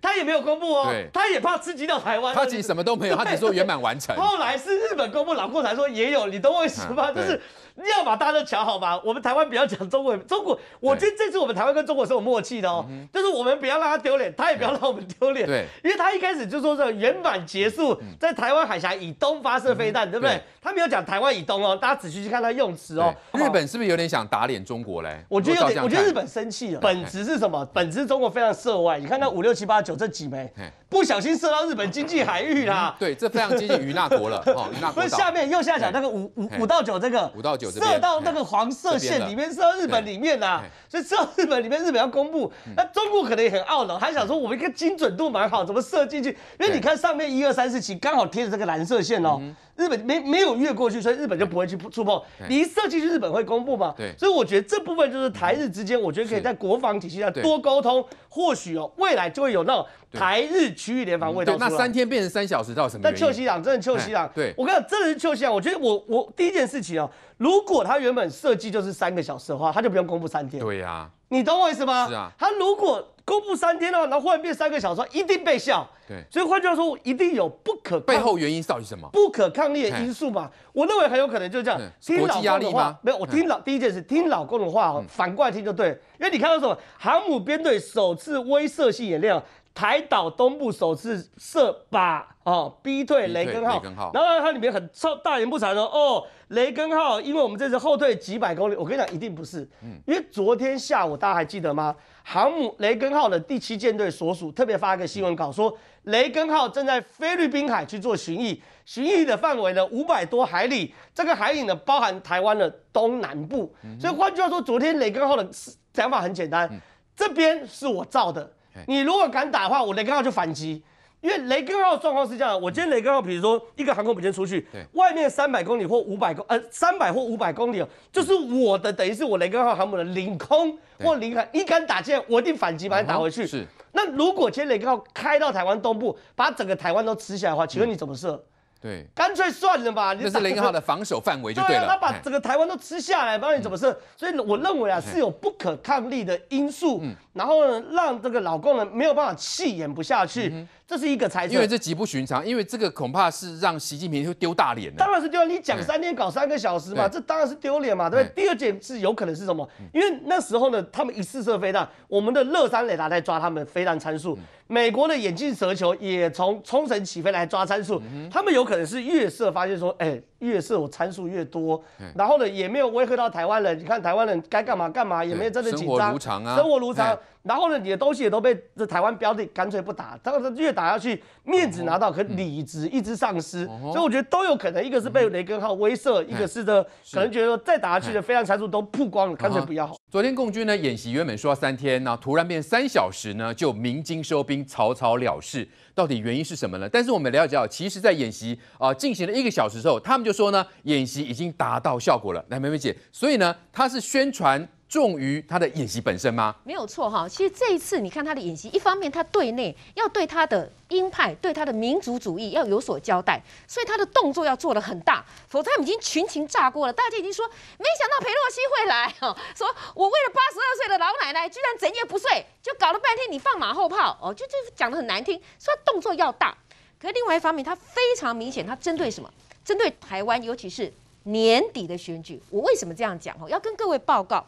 他也没有公布哦，他也怕刺激到台湾。他其实什么都没有，他只说圆满完成。后来是日本公布，老共才说也有，你懂意什吗？就是。你要把大家都瞧好吧，我们台湾不要讲中国，中国，我觉得这次我们台湾跟中国是有默契的哦，就是我们不要让他丢脸，他也不要让我们丢脸。对，因为他一开始就说是圆满结束，在台湾海峡以东发射飞弹，对不对？他没有讲台湾以东哦，大家仔细去看他用词哦。日本是不是有点想打脸中国嘞？我觉得有点，我觉得日本生气了。本质是什么？本质中国非常涉外，你看那五六七八九这几枚，不小心射到日本经济海域啦，对，这非常接近于那国了 哦，那不是下面右下角那个五五五到九这个。射到那个黄色线里面，射到日本里面呐，所以射到日本里面，日本要公布，那中国可能也很懊恼，还想说我们一个精准度蛮好，怎么射进去？因为你看上面一二三四七，刚好贴着这个蓝色线哦。日本没没有越过去，所以日本就不会去触碰。你一设计，就日本会公布吗？对，所以我觉得这部分就是台日之间，我觉得可以在国防体系上多沟通，或许哦未来就会有那种台日区域联防。道。那三天变成三小时，到什么？但秋熙朗真的秋熙朗，对我跟你讲，真的是秋熙朗。我觉得我我第一件事情哦，如果他原本设计就是三个小时的话，他就不用公布三天。对呀。你懂我意思吗？是啊，他如果公布三天了，然后忽然变三个小时，一定被笑。对，所以换句话说，一定有不可背后原因，到底是什么？不可抗力的因素嘛？我认为很有可能就是这样。听老压力话，没有，我听老第一件事听老公的话反过来听就对，因为你看到什么航母编队首次威慑性演练。台岛东部首次设靶哦，逼退雷根号。然后它里面很臭，大言不惭说：“哦，雷根号，因为我们这次后退几百公里，我跟你讲，一定不是。因为昨天下午大家还记得吗？航母雷根号的第七舰队所属特别发一个新闻稿，说雷根号正在菲律宾海去做巡弋，巡弋的范围呢五百多海里，这个海里呢包含台湾的东南部。所以换句话说，昨天雷根号的想法很简单，这边是我造的。”你如果敢打的话，我雷根号就反击，因为雷根号状况是这样：，我今天雷根号，比如说一个航空母舰出去，对，外面三百公里或五百公，呃，三百或五百公里，就是我的，等于是我雷根号航母的领空或领海，你敢打进来，我一定反击把你打回去。是，那如果今天雷根号开到台湾东部，把整个台湾都吃起来的话，请问你怎么设？对，干脆算了吧，这是零号的防守范围就对了。他把整个台湾都吃下来，不然你怎么射？所以我认为啊，是有不可抗力的因素，然后呢，让这个老工人没有办法气演不下去。这是一个猜测，因为这极不寻常，因为这个恐怕是让习近平就丢大脸。当然是丢，你讲三天搞三个小时嘛，这当然是丢脸嘛，对不对？第二件是有可能是什么？因为那时候呢，他们一次射飞弹，我们的乐山雷达在抓他们飞弹参数，美国的眼镜蛇球也从冲绳起飞来抓参数，他们有可能是月射发现说，哎。越是我参数越多，然后呢也没有威吓到台湾人。你看台湾人该干嘛干嘛，也没有真的紧张啊，生活如常。然后呢，你的东西也都被这台湾标的干脆不打，这个越打下去，面子拿到，可理直一直丧失。所以我觉得都有可能，一个是被雷根号威慑，一个是呢可能觉得再打下去的非常参数都曝光了，干脆不要。昨天共军呢演习原本说三天那突然变三小时呢就鸣金收兵，草草了事。到底原因是什么呢？但是我们了解到，其实，在演习啊进行了一个小时之后，他们就说呢，演习已经达到效果了。来，梅梅姐，所以呢，它是宣传。重于他的演习本身吗？没有错哈。其实这一次，你看他的演习，一方面他对内要对他的鹰派、对他的民族主义要有所交代，所以他的动作要做得很大，否则他们已经群情炸锅了。大家已经说，没想到裴洛西会来哈，说我为了八十二岁的老奶奶，居然整夜不睡，就搞了半天你放马后炮哦，就就讲的很难听，说动作要大。可是另外一方面，他非常明显，他针对什么？针对台湾，尤其是年底的选举。我为什么这样讲？哦，要跟各位报告。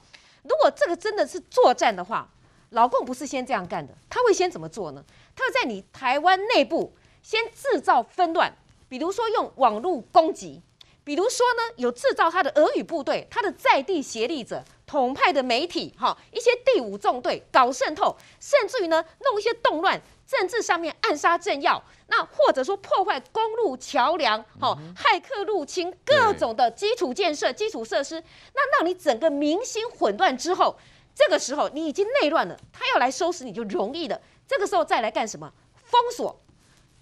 如果这个真的是作战的话，老共不是先这样干的，他会先怎么做呢？他会在你台湾内部先制造纷乱，比如说用网络攻击，比如说呢有制造他的俄语部队、他的在地协力者、统派的媒体，哈一些第五纵队搞渗透，甚至于呢弄一些动乱。政治上面暗杀政要，那或者说破坏公路桥梁，好，骇客入侵各种的基础建设、基础设施，那让你整个民心混乱之后，这个时候你已经内乱了，他要来收拾你就容易了。这个时候再来干什么？封锁，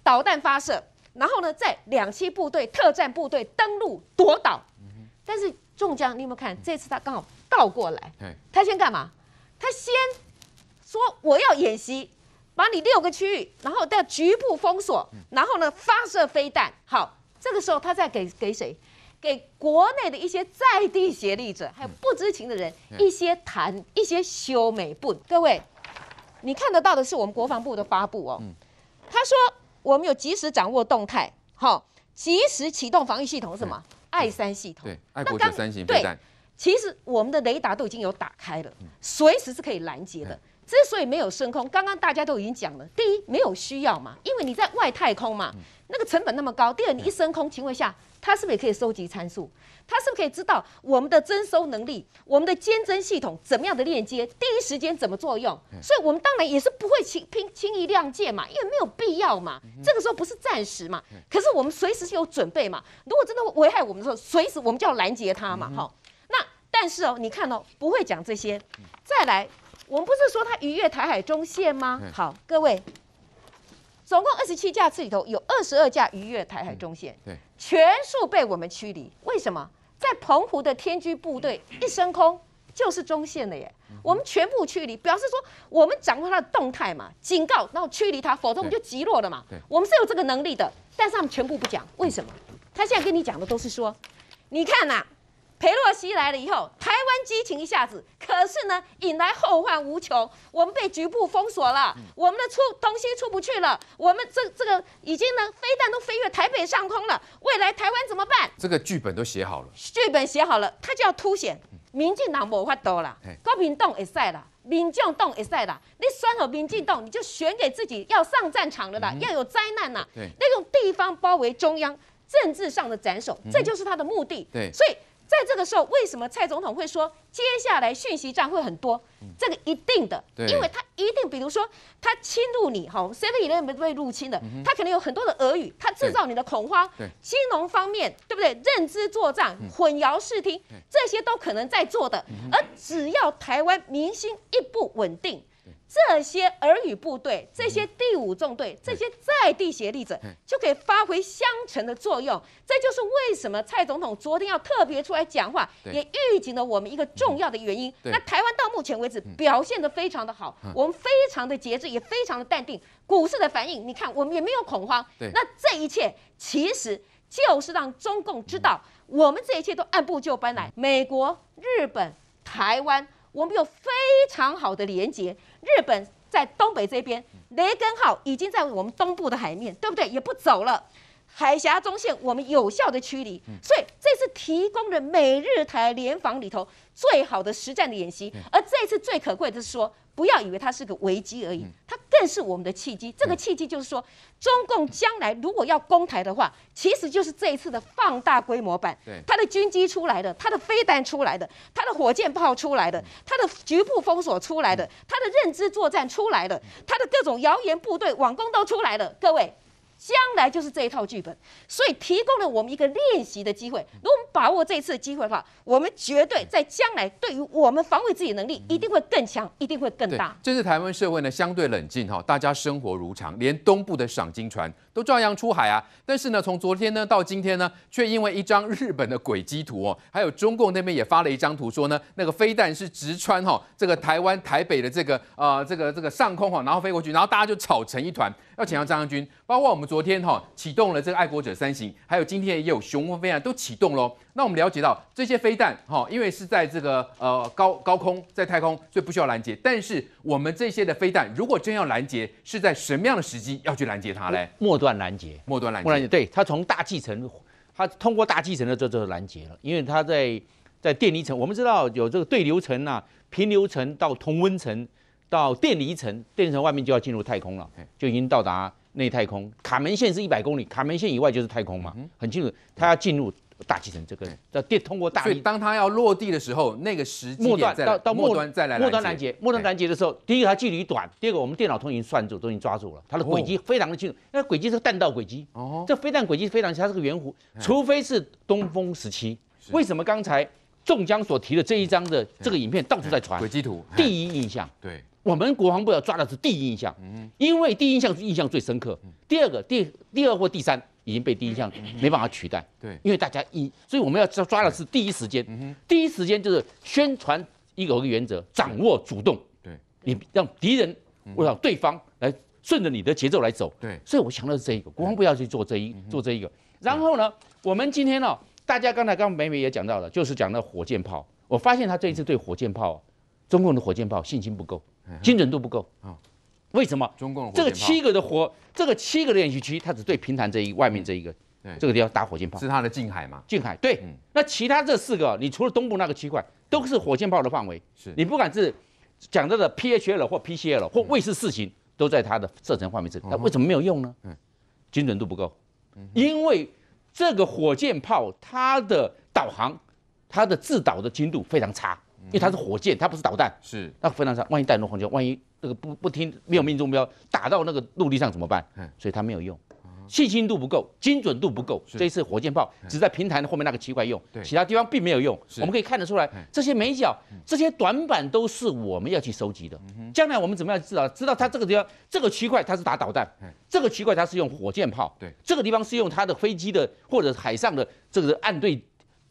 导弹发射，然后呢，在两栖部队、特战部队登陆夺岛。但是中将，你有没有看？这次他刚好倒过来，他先干嘛？他先说我要演习。把你六个区域，然后在局部封锁，然后呢发射飞弹。好，这个时候他再给给谁？给国内的一些在地协力者，还有不知情的人，一些谈一些修美笨。各位，你看得到的是我们国防部的发布哦。他说我们有及时掌握动态，好，及时启动防御系统，什么爱三系统？对，爱国者三型飞弹。其实我们的雷达都已经有打开了，随时是可以拦截的。之所以没有升空，刚刚大家都已经讲了，第一没有需要嘛，因为你在外太空嘛，那个成本那么高。第二，你一升空，情况下，它是不是也可以收集参数？它是不是可以知道我们的征收能力、我们的监侦系统怎么样的链接？第一时间怎么作用？所以我们当然也是不会轻轻轻易亮剑嘛，因为没有必要嘛。这个时候不是暂时嘛，可是我们随时是有准备嘛。如果真的危害我们的时候，随时我们就要拦截它嘛。哈、那但是哦，你看哦，不会讲这些，再来。我们不是说他逾越台海中线吗？好，各位，总共二十七架次里头，有二十二架逾越台海中线，对，全数被我们驱离。为什么？在澎湖的天居部队一升空，就是中线了耶。我们全部驱离，表示说我们掌握他的动态嘛，警告，然后驱离他，否则我们就击落了嘛。我们是有这个能力的，但是他们全部不讲，为什么？他现在跟你讲的都是说，你看呐。裴洛西来了以后，台湾激情一下子，可是呢，引来后患无穷。我们被局部封锁了，我们的出东西出不去了。我们这这个已经呢，飞弹都飞越台北上空了。未来台湾怎么办？这个剧本都写好了，剧本写好了，它就要凸显民进党没法度了，国民党也塞了。民进党也塞啦。你选好民进党，你就选给自己要上战场的啦，要有灾难啦，对，利用地方包围中央，政治上的斩首，这就是他的目的。对，所以。在这个时候，为什么蔡总统会说接下来讯息战会很多？这个一定的，因为他一定，比如说他侵入你哈，设备里面被入侵的，他可能有很多的俄语，他制造你的恐慌。金融方面对不对？认知作战、混淆视听，这些都可能在做的。而只要台湾民心一不稳定。这些儿语部队、这些第五纵队、这些在地协力者，就可以发挥相乘的作用。这就是为什么蔡总统昨天要特别出来讲话，也预警了我们一个重要的原因。那台湾到目前为止表现的非常的好，我们非常的节制，也非常的淡定。股市的反应，你看我们也没有恐慌。那这一切其实就是让中共知道，我们这一切都按部就班来。美国、日本、台湾，我们有非常好的连接，日本在东北这边，雷根号已经在我们东部的海面，对不对？也不走了。海峡中线，我们有效的驱离，所以这次提供的美日台联防里头最好的实战的演习。而这次最可贵的是说，不要以为它是个危机而已，它更是我们的契机。这个契机就是说，中共将来如果要攻台的话，其实就是这一次的放大规模版。它的军机出来的，它的飞弹出来的，它的火箭炮出来的，它的局部封锁出来的，它的认知作战出来的，它的各种谣言部队网攻都出来了，各位。将来就是这一套剧本，所以提供了我们一个练习的机会。如果我们把握这一次的机会的话，我们绝对在将来对于我们防卫自己的能力一定会更强，一定会更大。这次台湾社会呢相对冷静哈，大家生活如常，连东部的赏金船都照样出海啊。但是呢，从昨天呢到今天呢，却因为一张日本的轨迹图哦，还有中共那边也发了一张图说呢，那个飞弹是直穿哈这个台湾台北的这个啊这个这个上空哈，然后飞过去，然后大家就吵成一团，要请到张将军，包括我们。昨天哈启动了这个爱国者三型，还有今天也有雄风飞弹都启动喽。那我们了解到这些飞弹哈，因为是在这个呃高高空在太空，所以不需要拦截。但是我们这些的飞弹如果真要拦截，是在什么样的时机要去拦截它呢？末端拦截，末端拦截，末端拦截。对，它从大气层，它通过大气层的这候就拦截了，因为它在在电离层，我们知道有这个对流层呐、平流层到同温层到电离层，电离层外面就要进入太空了，就已经到达。内太空卡门线是一百公里，卡门线以外就是太空嘛，很清楚。它要进入大气层，这个要电通过大气。所以当它要落地的时候，那个时末端到到末端再来末端拦截，末端拦截的时候，第一个它距离短，第二个我们电脑都已经算住，都已经抓住了它的轨迹非常的清楚。那轨迹是弹道轨迹，哦，这飞弹轨迹非常，它是个圆弧，除非是东风十七。为什么刚才众江所提的这一张的这个影片到处在传轨迹图？第一印象对。我们国防部要抓的是第一印象，因为第一印象是印象最深刻。第二个、第第二或第三已经被第一印象没办法取代。对，因为大家一，所以我们要抓抓的是第一时间。第一时间就是宣传一个原则，掌握主动。对，你让敌人我者对方来顺着你的节奏来走。对，所以我想的是这一个，国防部要去做这一做这一个。然后呢，我们今天呢，大家刚才刚美美也讲到了，就是讲到火箭炮。我发现他这一次对火箭炮，中共的火箭炮信心不够。精准度不够啊？为什么？中共这个七个的火，这个七个练习区，它只对平潭这一外面这一个，这个地方打火箭炮是它的近海吗？近海对。那其他这四个，你除了东部那个区块，都是火箭炮的范围。是你不管是讲到的 P H L 或 P C L 或卫士四型，都在它的射程范围之内。那为什么没有用呢？嗯，精准度不够。因为这个火箭炮，它的导航，它的制导的精度非常差。因为它是火箭，它不是导弹，是那非常差。万一弹落荒球，万一那个不不听，没有命中标，打到那个陆地上怎么办？所以它没有用，信心度不够，精准度不够。这一次火箭炮只在平台后面那个七块用，其他地方并没有用。我们可以看得出来，这些美角、这些短板都是我们要去收集的。将来我们怎么样知道？知道它这个地方这个区块它是打导弹，这个区块它是用火箭炮，对，这个地方是用它的飞机的或者海上的这个岸对。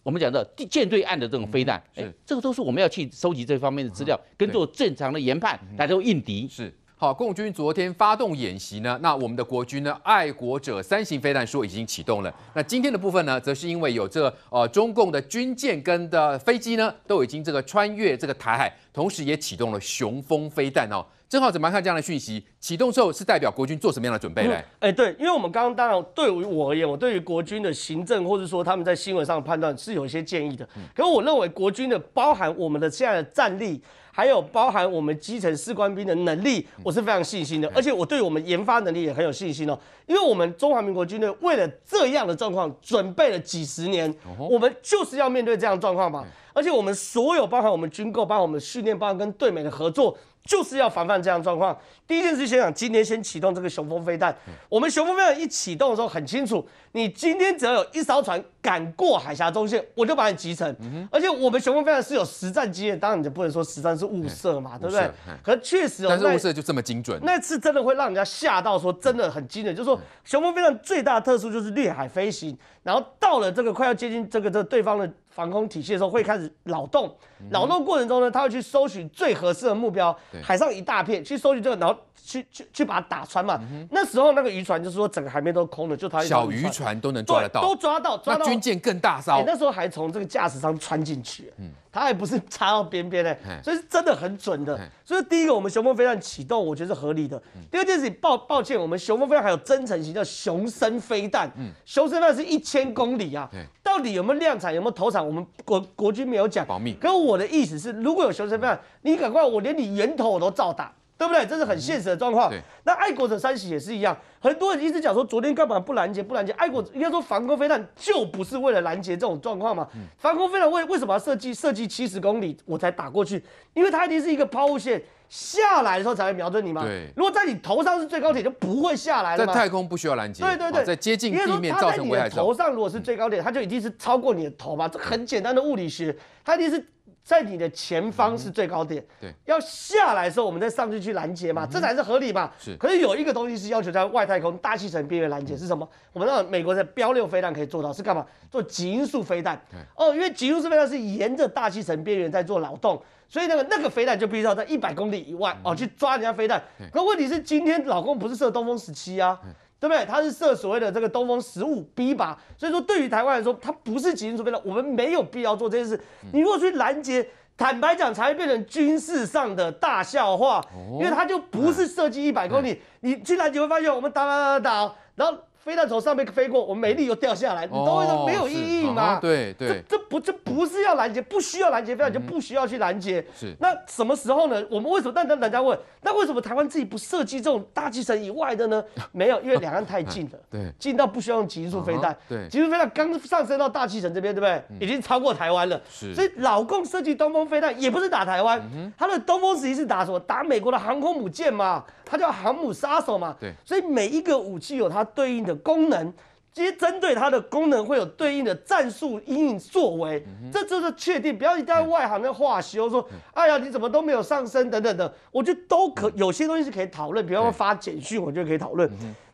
我们讲的舰队案的这种飞弹，哎，这个都是我们要去收集这方面的资料，跟做正常的研判来做应敌。是好，共军昨天发动演习呢，那我们的国军呢，爱国者三型飞弹说已经启动了。那今天的部分呢，则是因为有这呃中共的军舰跟的飞机呢，都已经这个穿越这个台海，同时也启动了雄风飞弹哦。正好怎么看这样的讯息？启动之后是代表国军做什么样的准备呢？哎，对，因为我们刚刚当然对于我而言，我对于国军的行政，或者说他们在新闻上的判断，是有一些建议的。可是我认为国军的包含我们的现在的战力，还有包含我们基层士官兵的能力，我是非常信心的。而且我对我们研发能力也很有信心哦，因为我们中华民国军队为了这样的状况准备了几十年，我们就是要面对这样的状况嘛。而且我们所有包含我们军购，包含我们训练，包含跟对美的合作。就是要防范这样状况。第一件事，先讲，今天先启动这个雄风飞弹。我们雄风飞弹一启动的时候，很清楚，你今天只要有一艘船敢过海峡中线，我就把你击沉。而且我们雄风飞弹是有实战经验，当然你就不能说实战是误射嘛，对不对？可确实哦，但是误射就这么精准，那次真的会让人家吓到，说真的很惊人。就是说，雄风飞弹最大的特殊就是绿海飞行，然后到了这个快要接近这个的对方的。防空体系的时候会开始扰动，扰动过程中呢，它会去搜寻最合适的目标，海上一大片去搜寻这个，然后去去去把它打穿嘛。那时候那个渔船就是说整个海面都空了，就它小渔船都能抓得到，都抓到。那军舰更大艘，那时候还从这个驾驶舱穿进去，嗯，它还不是插到边边嘞，所以是真的很准的。所以第一个我们雄风飞弹启动，我觉得是合理的。第二件事情，抱抱歉，我们雄风飞弹还有增程型，叫雄深飞弹，嗯，雄深飞弹是一千公里啊。到底有没有量产？有没有投产？我们国国军没有讲保密。可我的意思是，如果有正方案，你赶快，我连你源头我都照打。对不对？这是很现实的状况。那爱国者三喜也是一样，很多人一直讲说昨天干嘛不拦截？不拦截？爱国应该说防空飞弹就不是为了拦截这种状况嘛？防空飞弹为为什么要设计设计七十公里我才打过去？因为它一定是一个抛物线下来的时候才会瞄准你嘛。对，如果在你头上是最高点就不会下来了。在太空不需要拦截。对对对，在接近地面造成危害在你的头上如果是最高点，它就一定是超过你的头嘛？这很简单的物理学，它一定是。在你的前方是最高点，对，要下来的时候，我们再上去去拦截嘛，这才是合理嘛。是，可是有一个东西是要求在外太空大气层边缘拦截，是什么？我们让美国的标六飞弹可以做到，是干嘛？做极速飞弹。哦，因为极速飞弹是沿着大气层边缘在做劳动，所以那个那个飞弹就必须要在一百公里以外哦去抓人家飞弹。那问题是今天老公不是射东风十七啊？对不对？它是设所谓的这个东风十五 B 吧，所以说对于台湾来说，它不是紧急准备的，我们没有必要做这件事。你如果去拦截，坦白讲，才会变成军事上的大笑话，因为它就不是设计一百公里，你去拦截会发现，我们打打打打，然后。飞弹从上面飞过，我每粒又掉下来，你都会说没有意义吗？对对，这这不这不是要拦截，不需要拦截飞弹就不需要去拦截。是，那什么时候呢？我们为什么？但但人家问，那为什么台湾自己不设计这种大气层以外的呢？没有，因为两岸太近了，对，近到不需要用极速飞弹。对，极速飞弹刚上升到大气层这边，对不对？已经超过台湾了。是，所以老共设计东风飞弹也不是打台湾，他的东风十一是打什么？打美国的航空母舰嘛，它叫航母杀手嘛。对，所以每一个武器有它对应的。功能，其实针对它的功能会有对应的战术影作为，这就是确定。不要一但外行的话修说，哎呀，你怎么都没有上升等等的，我觉得都可有些东西是可以讨论。比方说发简讯，我觉得可以讨论。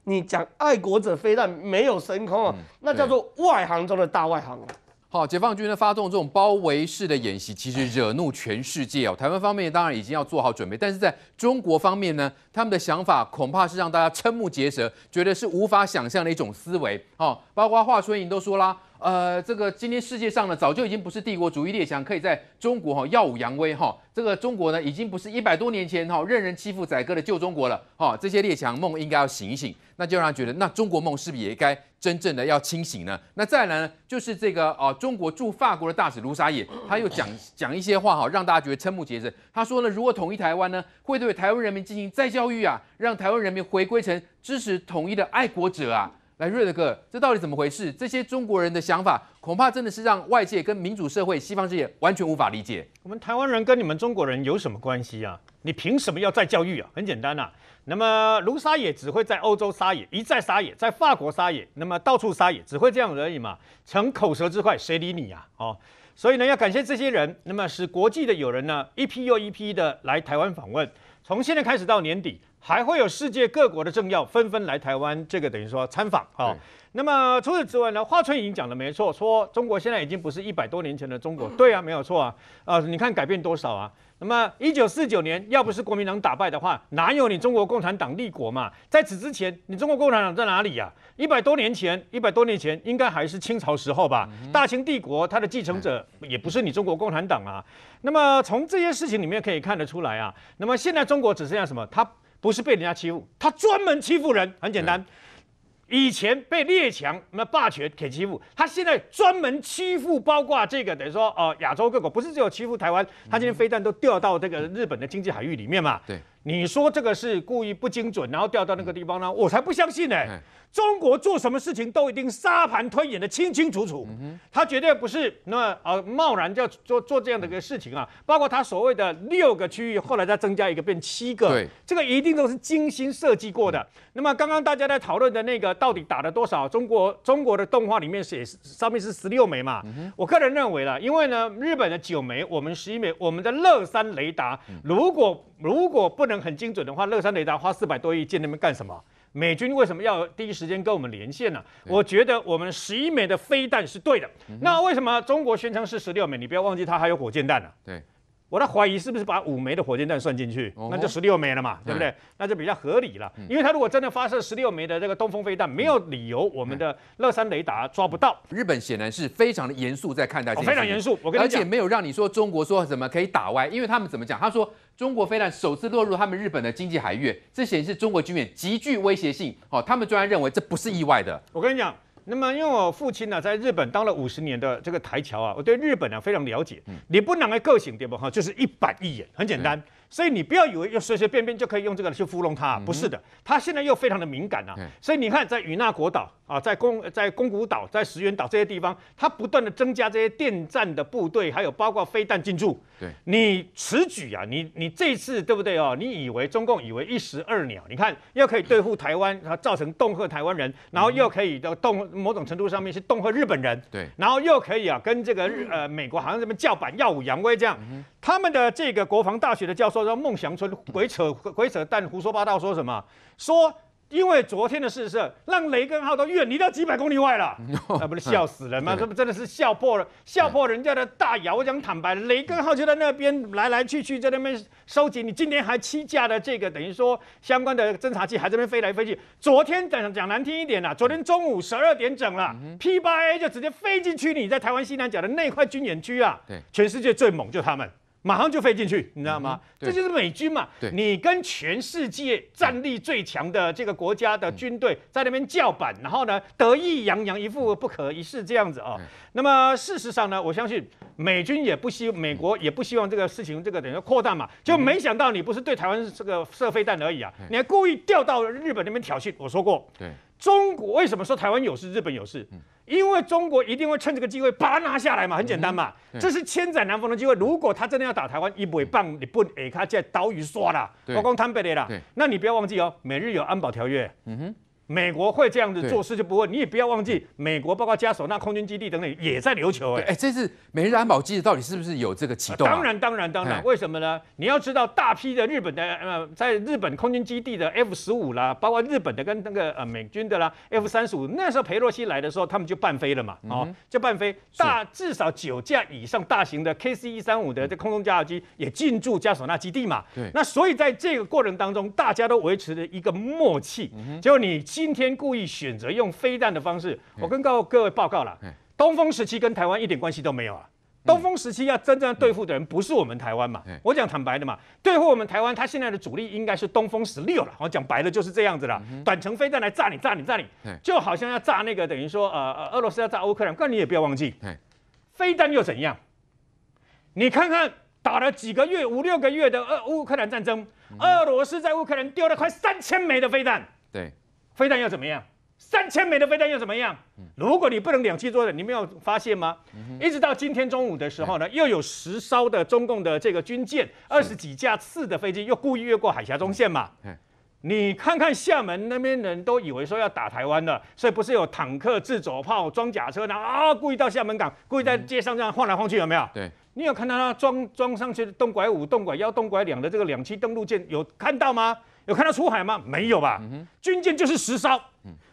你讲爱国者飞弹没有升空，那叫做外行中的大外行。好，解放军呢发动这种包围式的演习，其实惹怒全世界哦。台湾方面当然已经要做好准备，但是在中国方面呢，他们的想法恐怕是让大家瞠目结舌，觉得是无法想象的一种思维。哈，包括华春莹都说啦，呃，这个今天世界上呢，早就已经不是帝国主义列强可以在中国哈耀武扬威哈。这个中国呢，已经不是一百多年前哈任人欺负宰割的旧中国了哈。这些列强梦应该要醒一醒，那就让他觉得，那中国梦是不是也该？真正的要清醒呢，那再来呢，就是这个啊，中国驻法国的大使卢沙野，他又讲讲一些话哈，让大家觉得瞠目结舌。他说呢，如果统一台湾呢，会对台湾人民进行再教育啊，让台湾人民回归成支持统一的爱国者啊。来，瑞德哥，这到底怎么回事？这些中国人的想法，恐怕真的是让外界跟民主社会、西方世界完全无法理解。我们台湾人跟你们中国人有什么关系啊？你凭什么要再教育啊？很简单呐。那么，如撒野，只会在欧洲撒野，一再撒野，在法国撒野，那么到处撒野，只会这样而已嘛？逞口舌之快，谁理你啊？哦，所以呢，要感谢这些人，那么使国际的友人呢，一批又一批的来台湾访问，从现在开始到年底。还会有世界各国的政要纷纷来台湾，这个等于说参访啊。那么除此之外呢，华春莹讲的没错，说中国现在已经不是一百多年前的中国，对啊，没有错啊。呃，你看改变多少啊？那么一九四九年，要不是国民党打败的话，哪有你中国共产党立国嘛？在此之前，你中国共产党在哪里呀？一百多年前，一百多年前应该还是清朝时候吧？大清帝国它的继承者也不是你中国共产党啊。那么从这些事情里面可以看得出来啊。那么现在中国只剩下什么？它不是被人家欺负，他专门欺负人。很简单，以前被列强、那霸权给欺负，他现在专门欺负，包括这个，等于说，哦，亚洲各国不是只有欺负台湾，他今天飞弹都掉到这个日本的经济海域里面嘛？对。你说这个是故意不精准，然后掉到那个地方呢？我才不相信呢！中国做什么事情都一定沙盘推演的清清楚楚，他绝对不是那啊贸然就要做做这样的一个事情啊！包括他所谓的六个区域，后来再增加一个变七个，这个一定都是精心设计过的。那么刚刚大家在讨论的那个到底打了多少？中国中国的动画里面写上面是十六枚嘛？我个人认为了，因为呢日本的九枚，我们十一枚，我们的乐山雷达如果。如果不能很精准的话，乐山雷达花四百多亿建那边干什么？美军为什么要第一时间跟我们连线呢？我觉得我们十一枚的飞弹是对的。那为什么中国宣称是十六枚？你不要忘记，它还有火箭弹呢。对，我在怀疑是不是把五枚的火箭弹算进去，那就十六枚了嘛，对不对？那就比较合理了。因为它如果真的发射十六枚的这个东风飞弹，没有理由我们的乐山雷达抓不到。日本显然是非常的严肃在看待这非常严肃。我跟你讲，而且没有让你说中国说怎么可以打歪，因为他们怎么讲？他说。中国飞弹首次落入他们日本的经济海域，这显示中国军演极具威胁性。哦，他们专家认为这不是意外的。我跟你讲，那么因为我父亲呢在日本当了五十年的这个台侨啊，我对日本呢非常了解。你不能为个性对不？哈，就是一板一眼，很简单。所以你不要以为用随随便便就可以用这个去糊弄他，不是的。他现在又非常的敏感啊，所以你看，在与那国岛啊，在宫在宫古岛、在石垣岛这些地方，他不断的增加这些电站的部队，还有包括飞弹进驻。对你此举啊，你你这次对不对哦？你以为中共以为一石二鸟？你看，又可以对付台湾，后造成恫吓台湾人，然后又可以的恫某种程度上面是恫吓日本人，对，然后又可以啊，跟这个呃美国好像这边叫板、耀武扬威这样。他们的这个国防大学的教授，叫孟祥春鬼扯 鬼扯蛋，胡说八道说什么？说因为昨天的失事，让雷根号都远离到几百公里外了，那不是笑死人吗？这不真的是笑破了，笑破人家的大牙。我讲坦白，雷根号就在那边来来去去，在那边收集。你今天还七架的这个等于说相关的侦察机还在那边飞来飞去。昨天讲讲难听一点呐，昨天中午十二点整了，P 八 A 就直接飞进去你在台湾西南角的那块军演区啊，对，全世界最猛就他们。马上就飞进去，你知道吗？这就是美军嘛。你跟全世界战力最强的这个国家的军队在那边叫板，然后呢，得意洋洋，一副不可一世这样子啊。那么事实上呢，我相信美军也不希，美国也不希望这个事情这个等于扩大嘛。就没想到你不是对台湾这个射飞弹而已啊，你还故意调到日本那边挑衅。我说过，对，中国为什么说台湾有事，日本有事？因为中国一定会趁这个机会把它拿下来嘛，很简单嘛，这是千载难逢的机会。如果他真的要打台湾，一尾棒你不给他在岛屿刷了，光光坦白的啦。那你不要忘记哦，美日有安保条约。嗯哼。美国会这样子做事就不会，你也不要忘记，美国包括加索纳空军基地等等也在琉球哎，哎，这次美日安保机制到底是不是有这个启动？当然当然当然，为什么呢？你要知道，大批的日本的呃，在日本空军基地的 F 十五啦，包括日本的跟那个呃美军的啦 F 三十五，那时候佩洛西来的时候，他们就半飞了嘛，哦，就半飞大至少九架以上大型的 KC 一三五的这空中加油机也进驻加索纳基地嘛，对，那所以在这个过程当中，大家都维持着一个默契，就你。今天故意选择用飞弹的方式，我跟告各位报告了，东风十七跟台湾一点关系都没有啊。东风十七要真正对付的人不是我们台湾嘛，我讲坦白的嘛，对付我们台湾，他现在的主力应该是东风十六了。我讲白了就是这样子了，短程飞弹来炸你，炸你，炸你，就好像要炸那个等于说呃呃俄罗斯要炸乌克兰。但你也不要忘记，飞弹又怎样？你看看打了几个月，五六个月的俄乌克兰战争，俄罗斯在乌克兰丢了快三千枚的飞弹，对。飞弹又怎么样？三千枚的飞弹又怎么样？如果你不能两栖作战，你没有发现吗？一直到今天中午的时候呢，又有十艘的中共的这个军舰，二十几架次的飞机，又故意越过海峡中线嘛。你看看厦门那边人都以为说要打台湾了，所以不是有坦克、自走炮、装甲车后啊，故意到厦门港，故意在街上这样晃来晃去，有没有？对，你有看到他装装上去动拐五、动拐幺、动拐两的这个两栖登陆舰有看到吗？有看到出海吗？没有吧。军舰就是实烧。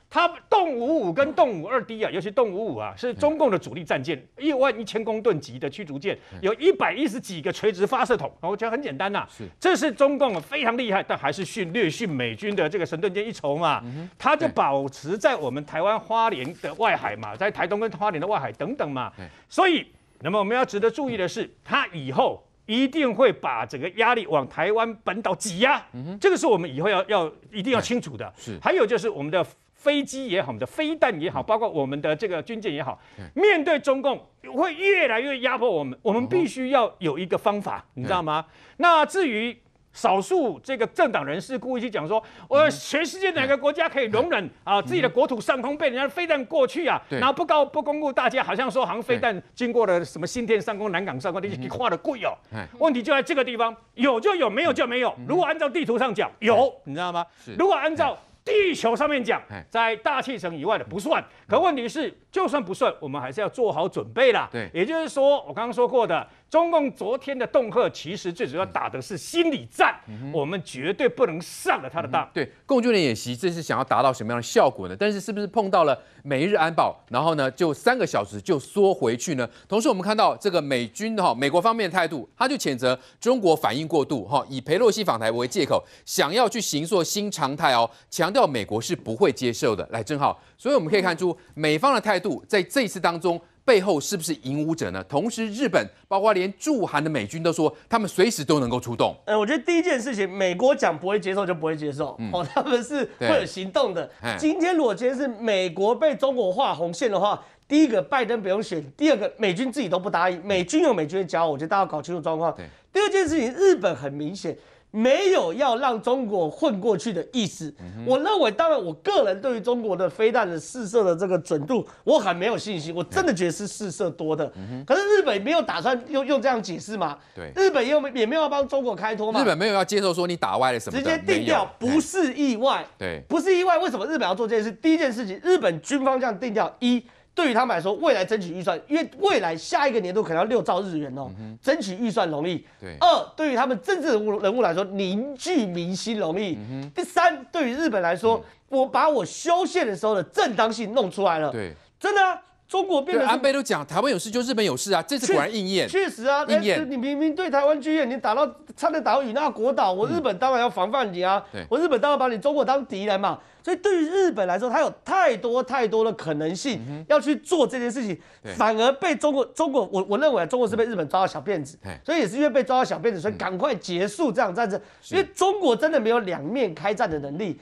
它动五五跟动五二 D 啊，尤其动五五啊，是中共的主力战舰，一万一千公吨级的驱逐舰，有一百一十几个垂直发射筒。我觉得很简单呐，是，这是中共非常厉害，但还是逊略逊美军的这个神盾舰一筹嘛。它就保持在我们台湾花莲的外海嘛，在台东跟花莲的外海等等嘛。所以，那么我们要值得注意的是，它以后。一定会把整个压力往台湾本岛挤压，这个是我们以后要要一定要清楚的。是，还有就是我们的飞机也好，我们的飞弹也好，包括我们的这个军舰也好，面对中共会越来越压迫我们，我们必须要有一个方法，你知道吗？那至于。少数这个政党人士故意去讲说，我全世界哪个国家可以容忍啊自己的国土上空被人家飞弹过去啊？然后不告不公布，大家好像说航飞弹经过了什么新店上空、南港上空，这些给画的贵哦。问题就在这个地方，有就有，没有就没有。如果按照地图上讲有，你知道吗？如果按照地球上面讲，在大气层以外的不算。可问题是，就算不算，我们还是要做好准备啦。对。也就是说，我刚刚说过的。中共昨天的恫吓，其实最主要打的是心理战，我们绝对不能上了他的当。对，共军的演习，这是想要达到什么样的效果呢？但是是不是碰到了美日安保，然后呢就三个小时就缩回去呢？同时我们看到这个美军哈，美国方面的态度，他就谴责中国反应过度，哈，以佩洛西访台为借口，想要去行作新常态哦，强调美国是不会接受的。来，正好，所以我们可以看出美方的态度在这一次当中。背后是不是引武者呢？同时，日本包括连驻韩的美军都说，他们随时都能够出动。嗯，我觉得第一件事情，美国讲不会接受就不会接受，哦，他们是会有行动的。今天如果今天是美国被中国画红线的话。第一个拜登不用选，第二个美军自己都不答应。美军有美军的骄傲，我觉得大家搞清楚状况。第二件事情，日本很明显没有要让中国混过去的意思。我认为，当然，我个人对于中国的飞弹的试射的这个准度，我很没有信心。我真的觉得是试射多的。可是日本没有打算用用这样解释吗？对，日本又没也没有要帮中国开脱嘛。日本没有要接受说你打歪了什么，直接定调不是意外。对，不是意外。为什么日本要做这件事？第一件事情，日本军方这样定调一。对于他们来说，未来争取预算，因为未来下一个年度可能要六兆日元哦，争取预算容易。对。二，对于他们政治人物人物来说，凝聚民心容易。第三，对于日本来说，我把我修宪的时候的正当性弄出来了。对。真的，中国变安倍都讲台湾有事就日本有事啊，这次果然应验。确实啊，应验。你明明对台湾剧院，你打到差点打到你那国岛，我日本当然要防范你啊。对。我日本当然把你中国当敌人嘛。所以对于日本来说，他有太多太多的可能性要去做这件事情，反而被中国中国我我认为中国是被日本抓到小辫子，所以也是因为被抓到小辫子，所以赶快结束这场战争，因为中国真的没有两面开战的能力，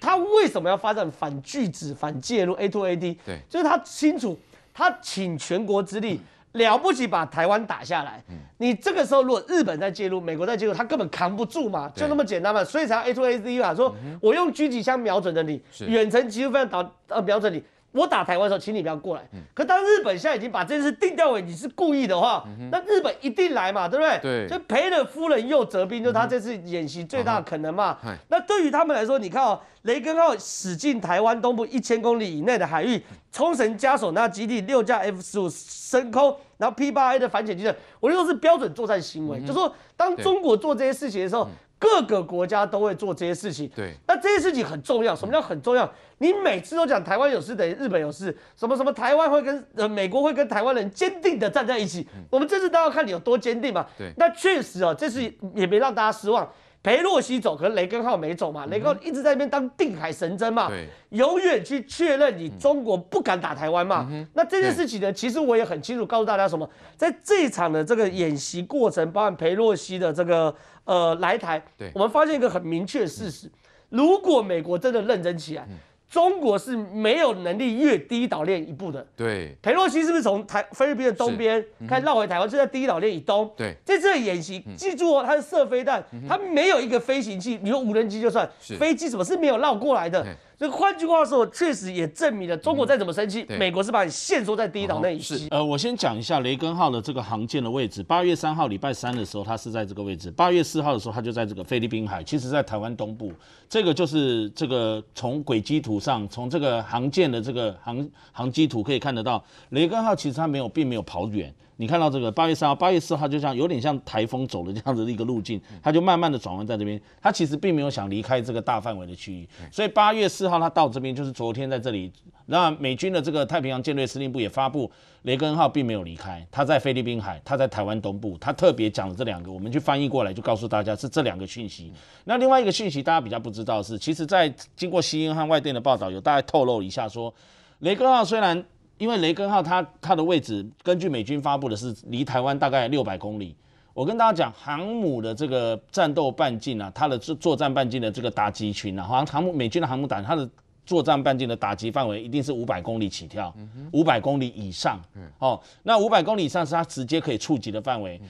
他为什么要发展反巨止反介入 A to A D？对，就是他清楚，他倾全国之力。了不起，把台湾打下来。你这个时候如果日本在介入，美国在介入，他根本扛不住嘛，就那么简单嘛，所以才 A to A C 嘛，说我用狙击枪瞄准着你，远程其实飞常呃瞄准你。我打台湾的时候，请你不要过来。可当日本现在已经把这件事定调为你是故意的话，那日本一定来嘛，对不对？对，就赔了夫人又折兵，就他这次演习最大可能嘛。那对于他们来说，你看哦，雷根号驶进台湾东部一千公里以内的海域，冲绳、加索那基地六架 F 十五升空，然后 P 八 A 的反潜机的，我又是标准作战行为，就说当中国做这些事情的时候。各个国家都会做这些事情，对。那这些事情很重要。什么叫很重要？你每次都讲台湾有事等于日本有事，什么什么台湾会跟美国会跟台湾人坚定的站在一起。我们这次都要看你有多坚定嘛。对。那确实哦，这次也没让大家失望。裴洛西走，可是雷根号没走嘛。雷根一直在那边当定海神针嘛，对，永远去确认你中国不敢打台湾嘛。那这件事情呢，其实我也很清楚，告诉大家什么，在这一场的这个演习过程，包含裴洛西的这个。呃，来台，我们发现一个很明确的事实：如果美国真的认真起来，中国是没有能力越第一岛链一步的。对，佩洛西是不是从台菲律宾的东边开始绕回台湾？就在第一岛链以东。对，在这演习，记住哦，它是射飞弹，它没有一个飞行器，你说无人机就算，飞机怎么是没有绕过来的？这换句话说，确实也证明了中国再怎么生气，美国是把你限缩在第一岛内。是。呃，我先讲一下雷根号的这个航舰的位置。八月三号礼拜三的时候，它是在这个位置；八月四号的时候，它就在这个菲律宾海，其实在台湾东部。这个就是这个从轨迹图上，从这个航舰的这个航航迹图可以看得到，雷根号其实它没有，并没有跑远。你看到这个八月三号、八月四号，就像有点像台风走的这样子的一个路径，它就慢慢的转弯在这边。它其实并没有想离开这个大范围的区域，所以八月四号它到这边就是昨天在这里。那美军的这个太平洋舰队司令部也发布，雷根号并没有离开，它在菲律宾海，它在台湾东部。它特别讲了这两个，我们去翻译过来就告诉大家是这两个讯息。那另外一个讯息大家比较不知道是，其实，在经过西英和外电的报道，有大概透露一下说，雷根号虽然因为雷根号它它的位置，根据美军发布的是离台湾大概六百公里。我跟大家讲，航母的这个战斗半径啊，它的作战半径的这个打击群呢，航航母美军的航母打它的作战半径的打击范围一定是五百公里起跳，五百公里以上。哦，那五百公里以上是它直接可以触及的范围。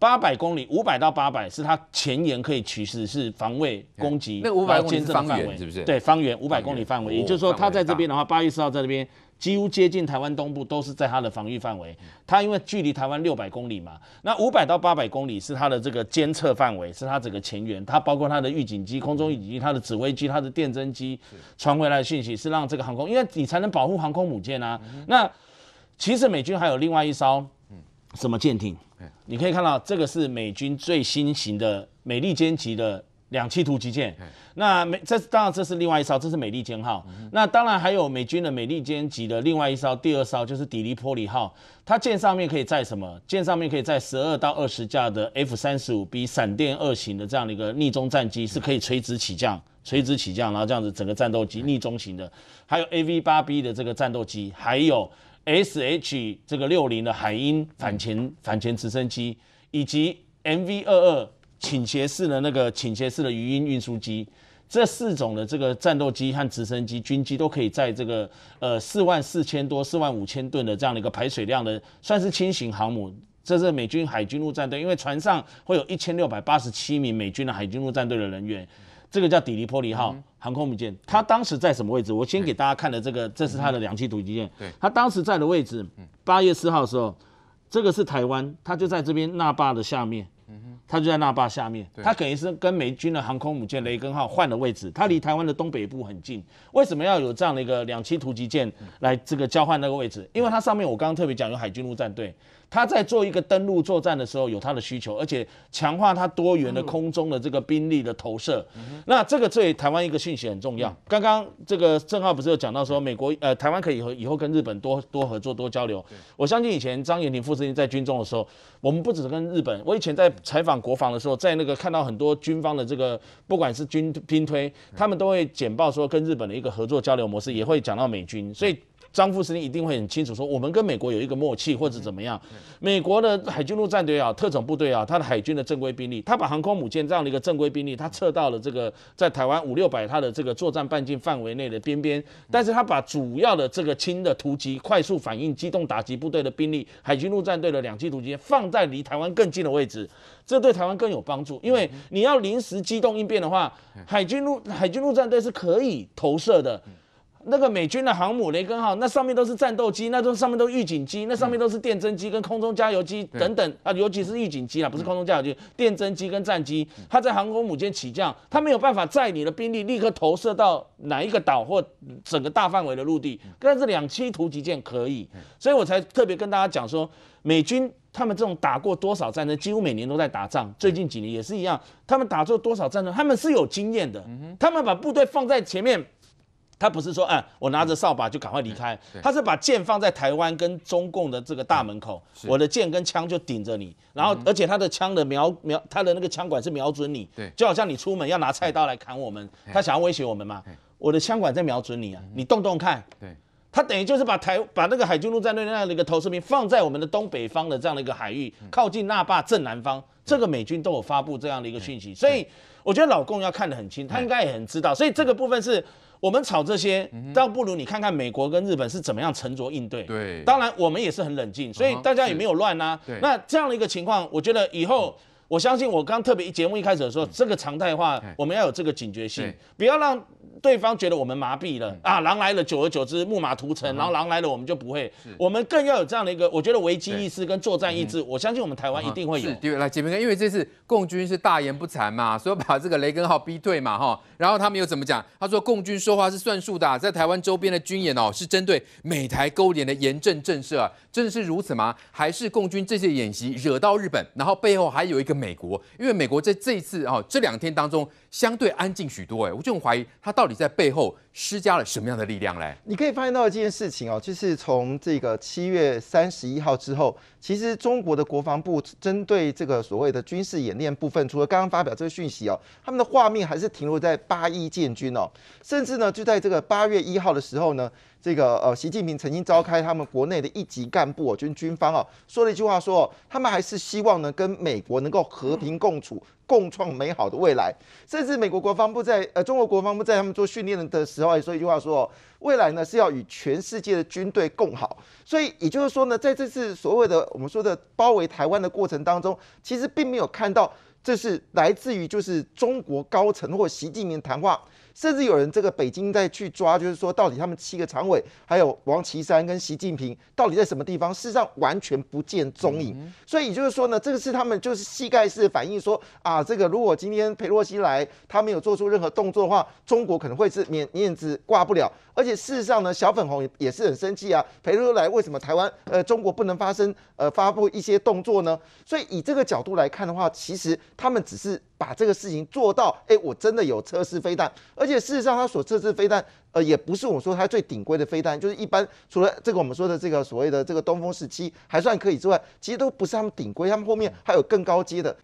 八百公里，五百到八百是它前沿可以取势，是防卫攻击那五百公里方圆是不是？对，方圆五百公里范围，也就是说，它在这边的话，八月四号在这边几乎接近台湾东部，都是在它的防御范围。它因为距离台湾六百公里嘛，那五百到八百公里是它的这个监测范围，是它整个前沿，它包括它的预警机、空中以及它的指挥机、它的电侦机传回来的讯息，是让这个航空，因为你才能保护航空母舰啊。那其实美军还有另外一艘。什么舰艇？你可以看到这个是美军最新型的美利坚级的两栖突击舰。那美这当然这是另外一艘，这是美利坚号。那当然还有美军的美利坚级的另外一艘，第二艘就是迪利波里号。它舰上面可以载什么？舰上面可以载十二到二十架的 F 三十五 B 闪电二型的这样的一个逆中战机，是可以垂直起降、垂直起降，然后这样子整个战斗机逆中型的，还有 AV 八 B 的这个战斗机，还有。S H 这个六零的海鹰反潜反潜直升机，以及 M V 二二倾斜式的那个倾斜式的鱼鹰运输机，这四种的这个战斗机和直升机军机都可以在这个呃四万四千多、四万五千吨的这样的一个排水量的，算是轻型航母。这是美军海军陆战队，因为船上会有一千六百八十七名美军的海军陆战队的人员。这个叫“底砺坡离号”航空母舰，它当时在什么位置？我先给大家看的这个，这是它的两栖突击舰。对，它当时在的位置，八月四号的时候，这个是台湾，它就在这边那坝的下面，它就在那坝下面。它等于是跟美军的航空母舰“雷根号”换了位置，它离台湾的东北部很近。为什么要有这样的一个两栖突击舰来这个交换那个位置？因为它上面我刚刚特别讲有海军陆战队。他在做一个登陆作战的时候，有他的需求，而且强化他多元的空中的这个兵力的投射。那这个对台湾一个讯息很重要。刚刚这个郑浩不是有讲到说，美国呃，台湾可以和以后跟日本多多合作、多交流。我相信以前张延廷副司令在军中的时候，我们不只是跟日本。我以前在采访国防的时候，在那个看到很多军方的这个不管是军兵推，他们都会简报说跟日本的一个合作交流模式，也会讲到美军。所以张副司令一定会很清楚，说我们跟美国有一个默契，或者怎么样。美国的海军陆战队啊，特种部队啊，他的海军的正规兵力，他把航空母舰这样的一个正规兵力，他撤到了这个在台湾五六百他的这个作战半径范围内的边边，但是他把主要的这个轻的突击、快速反应、机动打击部队的兵力，海军陆战队的两栖突击，放在离台湾更近的位置，这对台湾更有帮助。因为你要临时机动应变的话，海军陆海军陆战队是可以投射的。那个美军的航母“雷根号”，那上面都是战斗机，那都上面都是预警机，那上面都是电侦机跟空中加油机等等啊，尤其是预警机啊，不是空中加油机，电侦机跟战机，它在航空母舰起降，它没有办法载你的兵力立刻投射到哪一个岛或整个大范围的陆地，但是两栖突击舰可以，所以我才特别跟大家讲说，美军他们这种打过多少战争，几乎每年都在打仗，最近几年也是一样，他们打过多少战争，他们是有经验的，他们把部队放在前面。他不是说，啊，我拿着扫把就赶快离开，他是把剑放在台湾跟中共的这个大门口，我的剑跟枪就顶着你，然后而且他的枪的瞄瞄，他的那个枪管是瞄准你，对，就好像你出门要拿菜刀来砍我们，他想要威胁我们嘛，我的枪管在瞄准你啊，你动动看，对，他等于就是把台把那个海军陆战队那样的一个投射兵放在我们的东北方的这样的一个海域，靠近那霸正南方，这个美军都有发布这样的一个讯息，所以我觉得老共要看得很清，他应该也很知道，所以这个部分是。我们吵这些，倒不如你看看美国跟日本是怎么样沉着应对。对，当然我们也是很冷静，所以大家也没有乱对，那这样的一个情况，我觉得以后。我相信，我刚特别节目一开始的时候，这个常态化我们要有这个警觉性，不要让对方觉得我们麻痹了啊！狼来了，久而久之木马屠城，然后狼来了我们就不会，我们更要有这样的一个，我觉得危机意识跟作战意志。我相信我们台湾一定会有。来，姐妹们，因为这次共军是大言不惭嘛，所以把这个雷根号逼退嘛，哈，然后他们又怎么讲？他说共军说话是算数的，在台湾周边的军演哦，是针对美台勾连的严正震慑，真的是如此吗？还是共军这些演习惹到日本，然后背后还有一个？美国，因为美国在这一次啊这两天当中相对安静许多，哎，我就很怀疑他到底在背后施加了什么样的力量嘞？你可以发现到这件事情哦，就是从这个七月三十一号之后，其实中国的国防部针对这个所谓的军事演练部分，除了刚刚发表这个讯息哦，他们的画面还是停留在八一建军哦，甚至呢就在这个八月一号的时候呢。这个呃，习近平曾经召开他们国内的一级干部，哦，军军方啊，说了一句话，说他们还是希望呢，跟美国能够和平共处，共创美好的未来。甚至美国国防部在呃，中国国防部在他们做训练的时候，也说一句话，说未来呢是要与全世界的军队共好。所以也就是说呢，在这次所谓的我们说的包围台湾的过程当中，其实并没有看到这是来自于就是中国高层或习近平谈话。甚至有人这个北京在去抓，就是说到底他们七个常委，还有王岐山跟习近平到底在什么地方？事实上完全不见踪影。所以也就是说呢，这个是他们就是膝盖式反应说啊，这个如果今天佩洛西来，他没有做出任何动作的话，中国可能会是面面子挂不了。而且事实上呢，小粉红也是很生气啊，裴禄来为什么台湾呃中国不能发生呃发布一些动作呢？所以以这个角度来看的话，其实他们只是把这个事情做到，哎，我真的有测试飞弹。而且事实上，他所测试飞弹呃也不是我说他最顶规的飞弹，就是一般除了这个我们说的这个所谓的这个东风十七还算可以之外，其实都不是他们顶规，他们后面还有更高阶的。